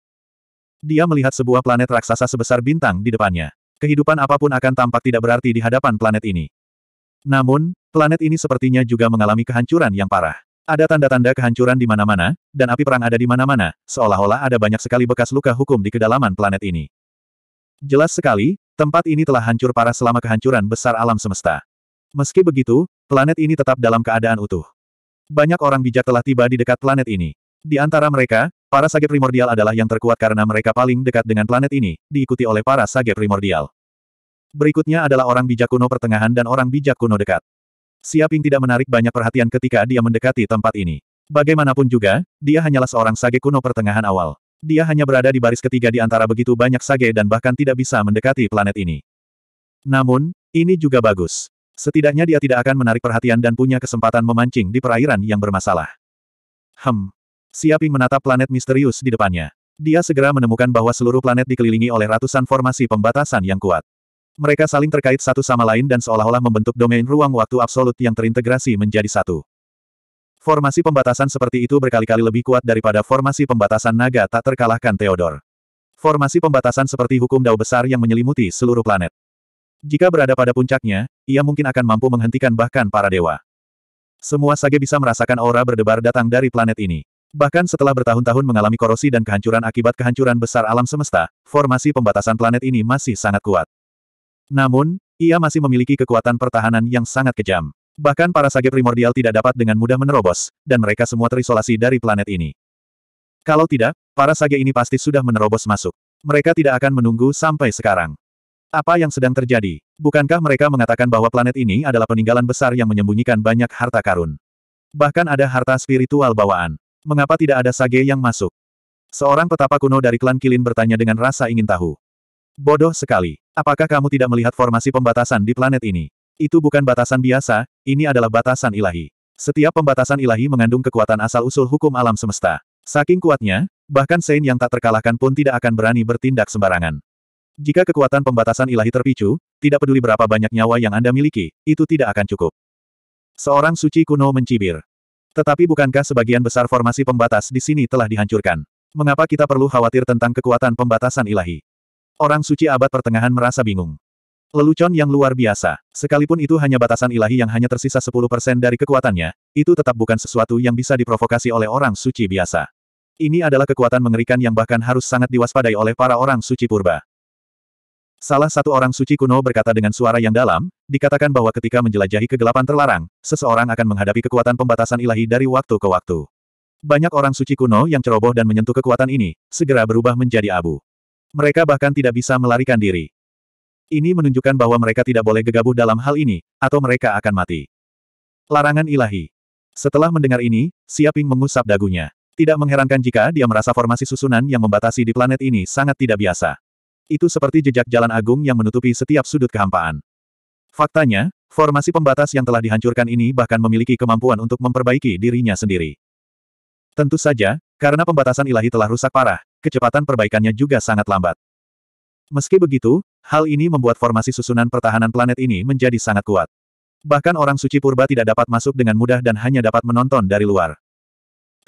Dia melihat sebuah planet raksasa sebesar bintang di depannya. Kehidupan apapun akan tampak tidak berarti di hadapan planet ini. Namun, planet ini sepertinya juga mengalami kehancuran yang parah. Ada tanda-tanda kehancuran di mana-mana, dan api perang ada di mana-mana, seolah-olah ada banyak sekali bekas luka hukum di kedalaman planet ini. Jelas sekali, tempat ini telah hancur parah selama kehancuran besar alam semesta. Meski begitu, planet ini tetap dalam keadaan utuh. Banyak orang bijak telah tiba di dekat planet ini. Di antara mereka, para sage primordial adalah yang terkuat karena mereka paling dekat dengan planet ini, diikuti oleh para sage primordial. Berikutnya adalah orang bijak kuno pertengahan dan orang bijak kuno dekat. Siaping tidak menarik banyak perhatian ketika dia mendekati tempat ini. Bagaimanapun juga, dia hanyalah seorang sage kuno pertengahan awal. Dia hanya berada di baris ketiga di antara begitu banyak sage dan bahkan tidak bisa mendekati planet ini. Namun, ini juga bagus. Setidaknya dia tidak akan menarik perhatian dan punya kesempatan memancing di perairan yang bermasalah. Hem. Siaping menatap planet misterius di depannya. Dia segera menemukan bahwa seluruh planet dikelilingi oleh ratusan formasi pembatasan yang kuat. Mereka saling terkait satu sama lain dan seolah-olah membentuk domain ruang waktu absolut yang terintegrasi menjadi satu. Formasi pembatasan seperti itu berkali-kali lebih kuat daripada formasi pembatasan naga tak terkalahkan Theodor. Formasi pembatasan seperti hukum dao besar yang menyelimuti seluruh planet. Jika berada pada puncaknya, ia mungkin akan mampu menghentikan bahkan para dewa. Semua sage bisa merasakan aura berdebar datang dari planet ini. Bahkan setelah bertahun-tahun mengalami korosi dan kehancuran akibat kehancuran besar alam semesta, formasi pembatasan planet ini masih sangat kuat. Namun, ia masih memiliki kekuatan pertahanan yang sangat kejam. Bahkan para sage primordial tidak dapat dengan mudah menerobos, dan mereka semua terisolasi dari planet ini. Kalau tidak, para sage ini pasti sudah menerobos masuk. Mereka tidak akan menunggu sampai sekarang. Apa yang sedang terjadi? Bukankah mereka mengatakan bahwa planet ini adalah peninggalan besar yang menyembunyikan banyak harta karun? Bahkan ada harta spiritual bawaan. Mengapa tidak ada sage yang masuk? Seorang petapa kuno dari klan Kilin bertanya dengan rasa ingin tahu. Bodoh sekali. Apakah kamu tidak melihat formasi pembatasan di planet ini? Itu bukan batasan biasa, ini adalah batasan ilahi. Setiap pembatasan ilahi mengandung kekuatan asal-usul hukum alam semesta. Saking kuatnya, bahkan Sein yang tak terkalahkan pun tidak akan berani bertindak sembarangan. Jika kekuatan pembatasan ilahi terpicu, tidak peduli berapa banyak nyawa yang Anda miliki, itu tidak akan cukup. Seorang suci kuno mencibir. Tetapi bukankah sebagian besar formasi pembatas di sini telah dihancurkan? Mengapa kita perlu khawatir tentang kekuatan pembatasan ilahi? Orang suci abad pertengahan merasa bingung. Lelucon yang luar biasa. Sekalipun itu hanya batasan ilahi yang hanya tersisa 10% dari kekuatannya, itu tetap bukan sesuatu yang bisa diprovokasi oleh orang suci biasa. Ini adalah kekuatan mengerikan yang bahkan harus sangat diwaspadai oleh para orang suci purba. Salah satu orang suci kuno berkata dengan suara yang dalam, dikatakan bahwa ketika menjelajahi kegelapan terlarang, seseorang akan menghadapi kekuatan pembatasan ilahi dari waktu ke waktu. Banyak orang suci kuno yang ceroboh dan menyentuh kekuatan ini, segera berubah menjadi abu. Mereka bahkan tidak bisa melarikan diri. Ini menunjukkan bahwa mereka tidak boleh gegabah dalam hal ini, atau mereka akan mati. Larangan ilahi. Setelah mendengar ini, Siaping mengusap dagunya. Tidak mengherankan jika dia merasa formasi susunan yang membatasi di planet ini sangat tidak biasa. Itu seperti jejak jalan agung yang menutupi setiap sudut kehampaan. Faktanya, formasi pembatas yang telah dihancurkan ini bahkan memiliki kemampuan untuk memperbaiki dirinya sendiri. Tentu saja, karena pembatasan ilahi telah rusak parah, kecepatan perbaikannya juga sangat lambat. Meski begitu, hal ini membuat formasi susunan pertahanan planet ini menjadi sangat kuat. Bahkan orang suci purba tidak dapat masuk dengan mudah dan hanya dapat menonton dari luar.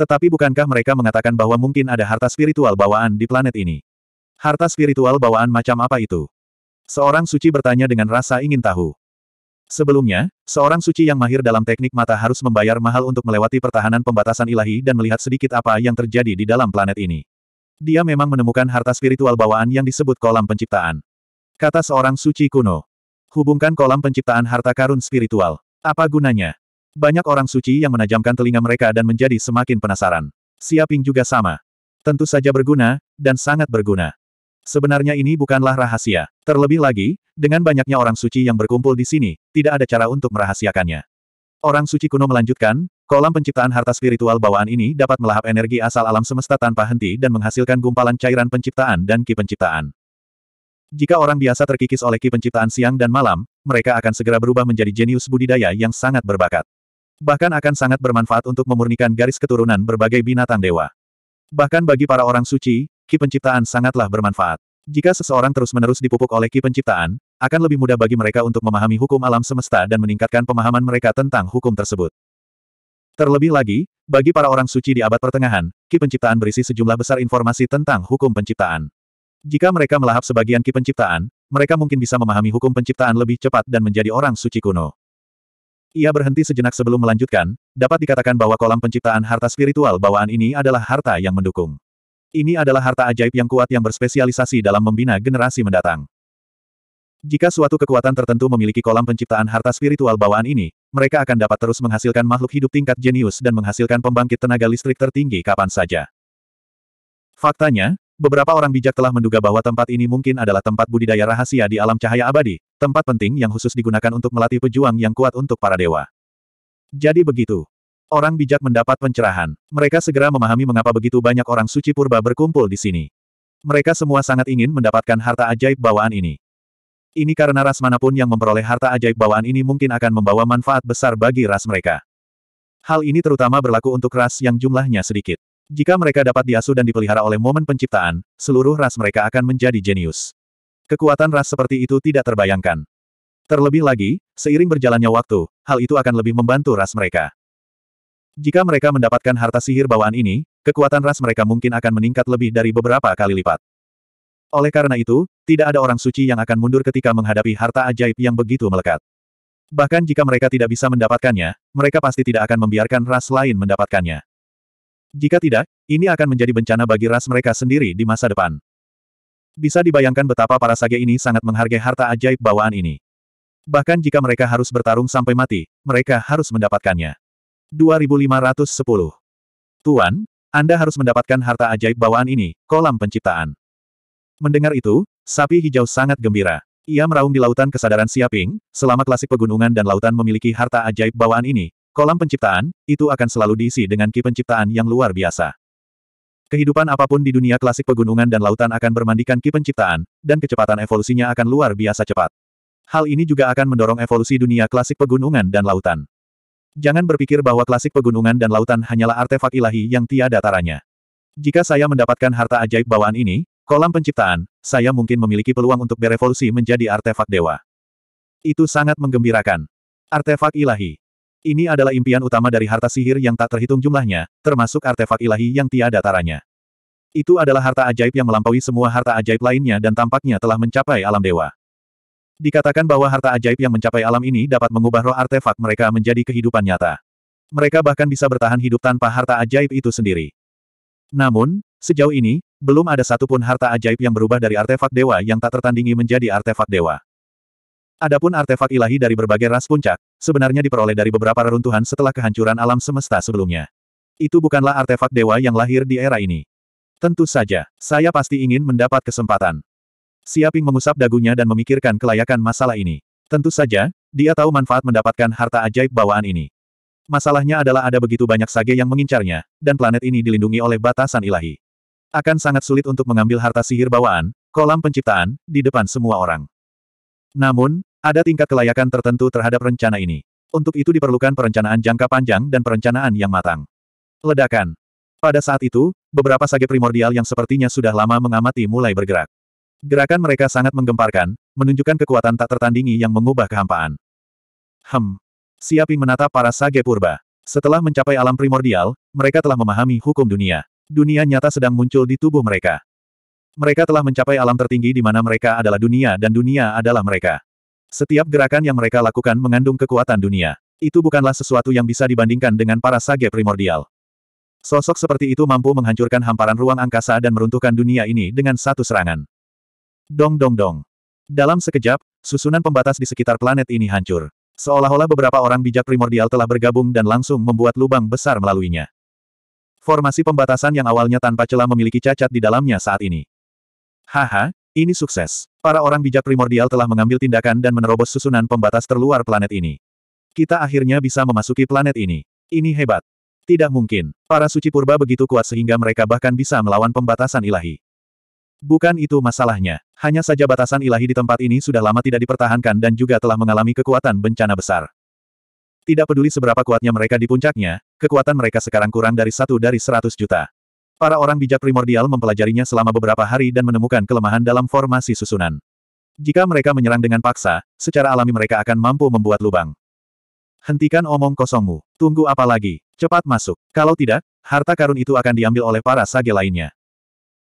Tetapi bukankah mereka mengatakan bahwa mungkin ada harta spiritual bawaan di planet ini? Harta spiritual bawaan macam apa itu? Seorang suci bertanya dengan rasa ingin tahu. Sebelumnya, seorang suci yang mahir dalam teknik mata harus membayar mahal untuk melewati pertahanan pembatasan ilahi dan melihat sedikit apa yang terjadi di dalam planet ini. Dia memang menemukan harta spiritual bawaan yang disebut kolam penciptaan. Kata seorang suci kuno. Hubungkan kolam penciptaan harta karun spiritual. Apa gunanya? Banyak orang suci yang menajamkan telinga mereka dan menjadi semakin penasaran. Siaping juga sama. Tentu saja berguna, dan sangat berguna. Sebenarnya ini bukanlah rahasia. Terlebih lagi, dengan banyaknya orang suci yang berkumpul di sini, tidak ada cara untuk merahasiakannya. Orang suci kuno melanjutkan, kolam penciptaan harta spiritual bawaan ini dapat melahap energi asal alam semesta tanpa henti dan menghasilkan gumpalan cairan penciptaan dan ki penciptaan. Jika orang biasa terkikis oleh ki penciptaan siang dan malam, mereka akan segera berubah menjadi jenius budidaya yang sangat berbakat. Bahkan akan sangat bermanfaat untuk memurnikan garis keturunan berbagai binatang dewa. Bahkan bagi para orang suci, ki penciptaan sangatlah bermanfaat. Jika seseorang terus-menerus dipupuk oleh ki penciptaan, akan lebih mudah bagi mereka untuk memahami hukum alam semesta dan meningkatkan pemahaman mereka tentang hukum tersebut. Terlebih lagi, bagi para orang suci di abad pertengahan, ki penciptaan berisi sejumlah besar informasi tentang hukum penciptaan. Jika mereka melahap sebagian ki penciptaan, mereka mungkin bisa memahami hukum penciptaan lebih cepat dan menjadi orang suci kuno. Ia berhenti sejenak sebelum melanjutkan, dapat dikatakan bahwa kolam penciptaan harta spiritual bawaan ini adalah harta yang mendukung. Ini adalah harta ajaib yang kuat yang berspesialisasi dalam membina generasi mendatang. Jika suatu kekuatan tertentu memiliki kolam penciptaan harta spiritual bawaan ini, mereka akan dapat terus menghasilkan makhluk hidup tingkat jenius dan menghasilkan pembangkit tenaga listrik tertinggi kapan saja. Faktanya, beberapa orang bijak telah menduga bahwa tempat ini mungkin adalah tempat budidaya rahasia di alam cahaya abadi, tempat penting yang khusus digunakan untuk melatih pejuang yang kuat untuk para dewa. Jadi begitu, Orang bijak mendapat pencerahan. Mereka segera memahami mengapa begitu banyak orang suci purba berkumpul di sini. Mereka semua sangat ingin mendapatkan harta ajaib bawaan ini. Ini karena ras manapun yang memperoleh harta ajaib bawaan ini mungkin akan membawa manfaat besar bagi ras mereka. Hal ini terutama berlaku untuk ras yang jumlahnya sedikit. Jika mereka dapat diasuh dan dipelihara oleh momen penciptaan, seluruh ras mereka akan menjadi jenius. Kekuatan ras seperti itu tidak terbayangkan. Terlebih lagi, seiring berjalannya waktu, hal itu akan lebih membantu ras mereka. Jika mereka mendapatkan harta sihir bawaan ini, kekuatan ras mereka mungkin akan meningkat lebih dari beberapa kali lipat. Oleh karena itu, tidak ada orang suci yang akan mundur ketika menghadapi harta ajaib yang begitu melekat. Bahkan jika mereka tidak bisa mendapatkannya, mereka pasti tidak akan membiarkan ras lain mendapatkannya. Jika tidak, ini akan menjadi bencana bagi ras mereka sendiri di masa depan. Bisa dibayangkan betapa para sage ini sangat menghargai harta ajaib bawaan ini. Bahkan jika mereka harus bertarung sampai mati, mereka harus mendapatkannya. 2510. Tuan, Anda harus mendapatkan harta ajaib bawaan ini, kolam penciptaan. Mendengar itu, sapi hijau sangat gembira. Ia meraung di lautan kesadaran Siaping, selama klasik pegunungan dan lautan memiliki harta ajaib bawaan ini, kolam penciptaan, itu akan selalu diisi dengan ki penciptaan yang luar biasa. Kehidupan apapun di dunia klasik pegunungan dan lautan akan bermandikan ki penciptaan, dan kecepatan evolusinya akan luar biasa cepat. Hal ini juga akan mendorong evolusi dunia klasik pegunungan dan lautan. Jangan berpikir bahwa klasik pegunungan dan lautan hanyalah artefak ilahi yang tiada taranya. Jika saya mendapatkan harta ajaib bawaan ini, kolam penciptaan, saya mungkin memiliki peluang untuk berevolusi menjadi artefak dewa. Itu sangat menggembirakan. Artefak ilahi. Ini adalah impian utama dari harta sihir yang tak terhitung jumlahnya, termasuk artefak ilahi yang tiada taranya. Itu adalah harta ajaib yang melampaui semua harta ajaib lainnya dan tampaknya telah mencapai alam dewa. Dikatakan bahwa harta ajaib yang mencapai alam ini dapat mengubah roh artefak mereka menjadi kehidupan nyata. Mereka bahkan bisa bertahan hidup tanpa harta ajaib itu sendiri. Namun, sejauh ini, belum ada satupun harta ajaib yang berubah dari artefak dewa yang tak tertandingi menjadi artefak dewa. Adapun artefak ilahi dari berbagai ras puncak, sebenarnya diperoleh dari beberapa reruntuhan setelah kehancuran alam semesta sebelumnya. Itu bukanlah artefak dewa yang lahir di era ini. Tentu saja, saya pasti ingin mendapat kesempatan. Siaping mengusap dagunya dan memikirkan kelayakan masalah ini. Tentu saja, dia tahu manfaat mendapatkan harta ajaib bawaan ini. Masalahnya adalah ada begitu banyak sage yang mengincarnya, dan planet ini dilindungi oleh batasan ilahi. Akan sangat sulit untuk mengambil harta sihir bawaan, kolam penciptaan, di depan semua orang. Namun, ada tingkat kelayakan tertentu terhadap rencana ini. Untuk itu diperlukan perencanaan jangka panjang dan perencanaan yang matang. Ledakan. Pada saat itu, beberapa sage primordial yang sepertinya sudah lama mengamati mulai bergerak. Gerakan mereka sangat menggemparkan, menunjukkan kekuatan tak tertandingi yang mengubah kehampaan. Hem. siapi menatap para sage purba. Setelah mencapai alam primordial, mereka telah memahami hukum dunia. Dunia nyata sedang muncul di tubuh mereka. Mereka telah mencapai alam tertinggi di mana mereka adalah dunia dan dunia adalah mereka. Setiap gerakan yang mereka lakukan mengandung kekuatan dunia. Itu bukanlah sesuatu yang bisa dibandingkan dengan para sage primordial. Sosok seperti itu mampu menghancurkan hamparan ruang angkasa dan meruntuhkan dunia ini dengan satu serangan. Dong dong dong. Dalam sekejap, susunan pembatas di sekitar planet ini hancur. Seolah-olah beberapa orang bijak primordial telah bergabung dan langsung membuat lubang besar melaluinya. Formasi pembatasan yang awalnya tanpa celah memiliki cacat di dalamnya saat ini. Haha, ini sukses. Para orang bijak primordial telah mengambil tindakan dan menerobos susunan pembatas terluar planet ini. Kita akhirnya bisa memasuki planet ini. Ini hebat. Tidak mungkin. Para suci purba begitu kuat sehingga mereka bahkan bisa melawan pembatasan ilahi. Bukan itu masalahnya. Hanya saja batasan ilahi di tempat ini sudah lama tidak dipertahankan dan juga telah mengalami kekuatan bencana besar. Tidak peduli seberapa kuatnya mereka di puncaknya, kekuatan mereka sekarang kurang dari satu dari seratus juta. Para orang bijak primordial mempelajarinya selama beberapa hari dan menemukan kelemahan dalam formasi susunan. Jika mereka menyerang dengan paksa, secara alami mereka akan mampu membuat lubang. Hentikan omong kosongmu. Tunggu apa lagi? Cepat masuk. Kalau tidak, harta karun itu akan diambil oleh para sage lainnya.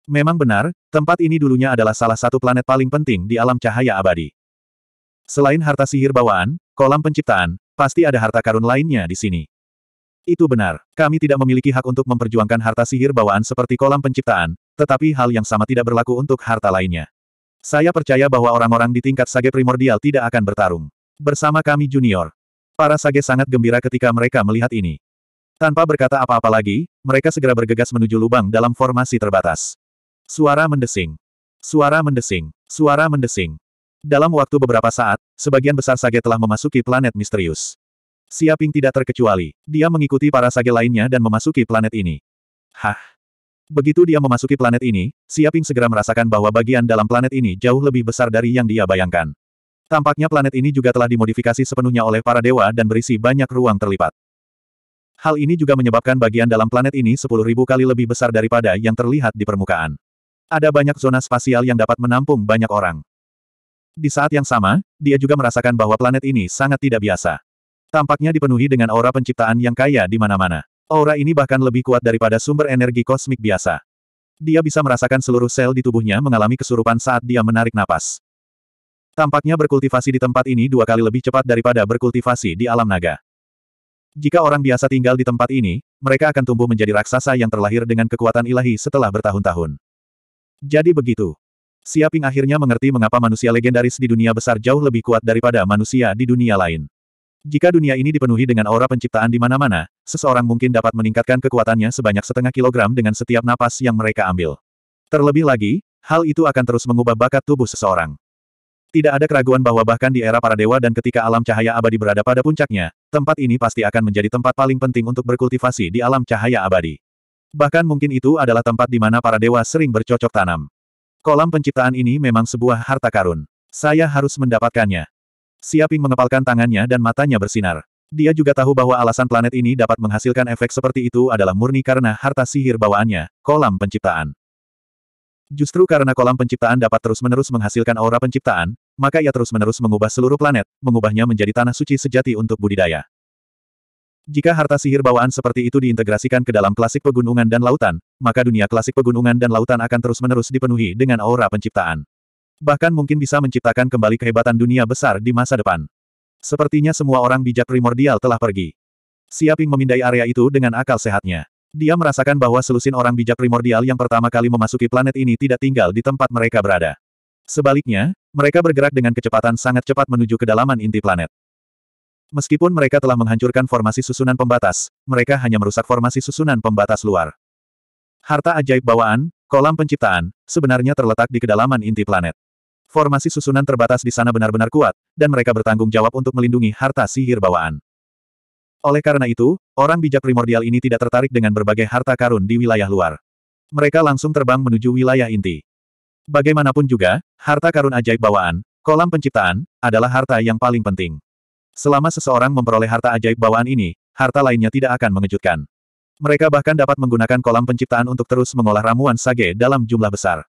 Memang benar, tempat ini dulunya adalah salah satu planet paling penting di alam cahaya abadi. Selain harta sihir bawaan, kolam penciptaan, pasti ada harta karun lainnya di sini. Itu benar, kami tidak memiliki hak untuk memperjuangkan harta sihir bawaan seperti kolam penciptaan, tetapi hal yang sama tidak berlaku untuk harta lainnya. Saya percaya bahwa orang-orang di tingkat sage primordial tidak akan bertarung. Bersama kami junior. Para sage sangat gembira ketika mereka melihat ini. Tanpa berkata apa-apa lagi, mereka segera bergegas menuju lubang dalam formasi terbatas. Suara mendesing. Suara mendesing. Suara mendesing. Dalam waktu beberapa saat, sebagian besar sage telah memasuki planet misterius. Siaping tidak terkecuali. Dia mengikuti para sage lainnya dan memasuki planet ini. Hah. Begitu dia memasuki planet ini, Siaping segera merasakan bahwa bagian dalam planet ini jauh lebih besar dari yang dia bayangkan. Tampaknya planet ini juga telah dimodifikasi sepenuhnya oleh para dewa dan berisi banyak ruang terlipat. Hal ini juga menyebabkan bagian dalam planet ini 10.000 kali lebih besar daripada yang terlihat di permukaan. Ada banyak zona spasial yang dapat menampung banyak orang. Di saat yang sama, dia juga merasakan bahwa planet ini sangat tidak biasa. Tampaknya dipenuhi dengan aura penciptaan yang kaya di mana-mana. Aura ini bahkan lebih kuat daripada sumber energi kosmik biasa. Dia bisa merasakan seluruh sel di tubuhnya mengalami kesurupan saat dia menarik napas. Tampaknya berkultivasi di tempat ini dua kali lebih cepat daripada berkultivasi di alam naga. Jika orang biasa tinggal di tempat ini, mereka akan tumbuh menjadi raksasa yang terlahir dengan kekuatan ilahi setelah bertahun-tahun. Jadi begitu. Siaping akhirnya mengerti mengapa manusia legendaris di dunia besar jauh lebih kuat daripada manusia di dunia lain. Jika dunia ini dipenuhi dengan aura penciptaan di mana-mana, seseorang mungkin dapat meningkatkan kekuatannya sebanyak setengah kilogram dengan setiap napas yang mereka ambil. Terlebih lagi, hal itu akan terus mengubah bakat tubuh seseorang. Tidak ada keraguan bahwa bahkan di era para dewa dan ketika alam cahaya abadi berada pada puncaknya, tempat ini pasti akan menjadi tempat paling penting untuk berkultivasi di alam cahaya abadi. Bahkan mungkin itu adalah tempat di mana para dewa sering bercocok tanam. Kolam penciptaan ini memang sebuah harta karun. Saya harus mendapatkannya. Siaping mengepalkan tangannya dan matanya bersinar. Dia juga tahu bahwa alasan planet ini dapat menghasilkan efek seperti itu adalah murni karena harta sihir bawaannya, kolam penciptaan. Justru karena kolam penciptaan dapat terus-menerus menghasilkan aura penciptaan, maka ia terus-menerus mengubah seluruh planet, mengubahnya menjadi tanah suci sejati untuk budidaya. Jika harta sihir bawaan seperti itu diintegrasikan ke dalam klasik pegunungan dan lautan, maka dunia klasik pegunungan dan lautan akan terus-menerus dipenuhi dengan aura penciptaan. Bahkan mungkin bisa menciptakan kembali kehebatan dunia besar di masa depan. Sepertinya semua orang bijak primordial telah pergi. Siaping memindai area itu dengan akal sehatnya. Dia merasakan bahwa selusin orang bijak primordial yang pertama kali memasuki planet ini tidak tinggal di tempat mereka berada. Sebaliknya, mereka bergerak dengan kecepatan sangat cepat menuju kedalaman inti planet. Meskipun mereka telah menghancurkan formasi susunan pembatas, mereka hanya merusak formasi susunan pembatas luar. Harta ajaib bawaan, kolam penciptaan, sebenarnya terletak di kedalaman inti planet. Formasi susunan terbatas di sana benar-benar kuat, dan mereka bertanggung jawab untuk melindungi harta sihir bawaan. Oleh karena itu, orang bijak primordial ini tidak tertarik dengan berbagai harta karun di wilayah luar. Mereka langsung terbang menuju wilayah inti. Bagaimanapun juga, harta karun ajaib bawaan, kolam penciptaan, adalah harta yang paling penting. Selama seseorang memperoleh harta ajaib bawaan ini, harta lainnya tidak akan mengejutkan. Mereka bahkan dapat menggunakan kolam penciptaan untuk terus mengolah ramuan sage dalam jumlah besar.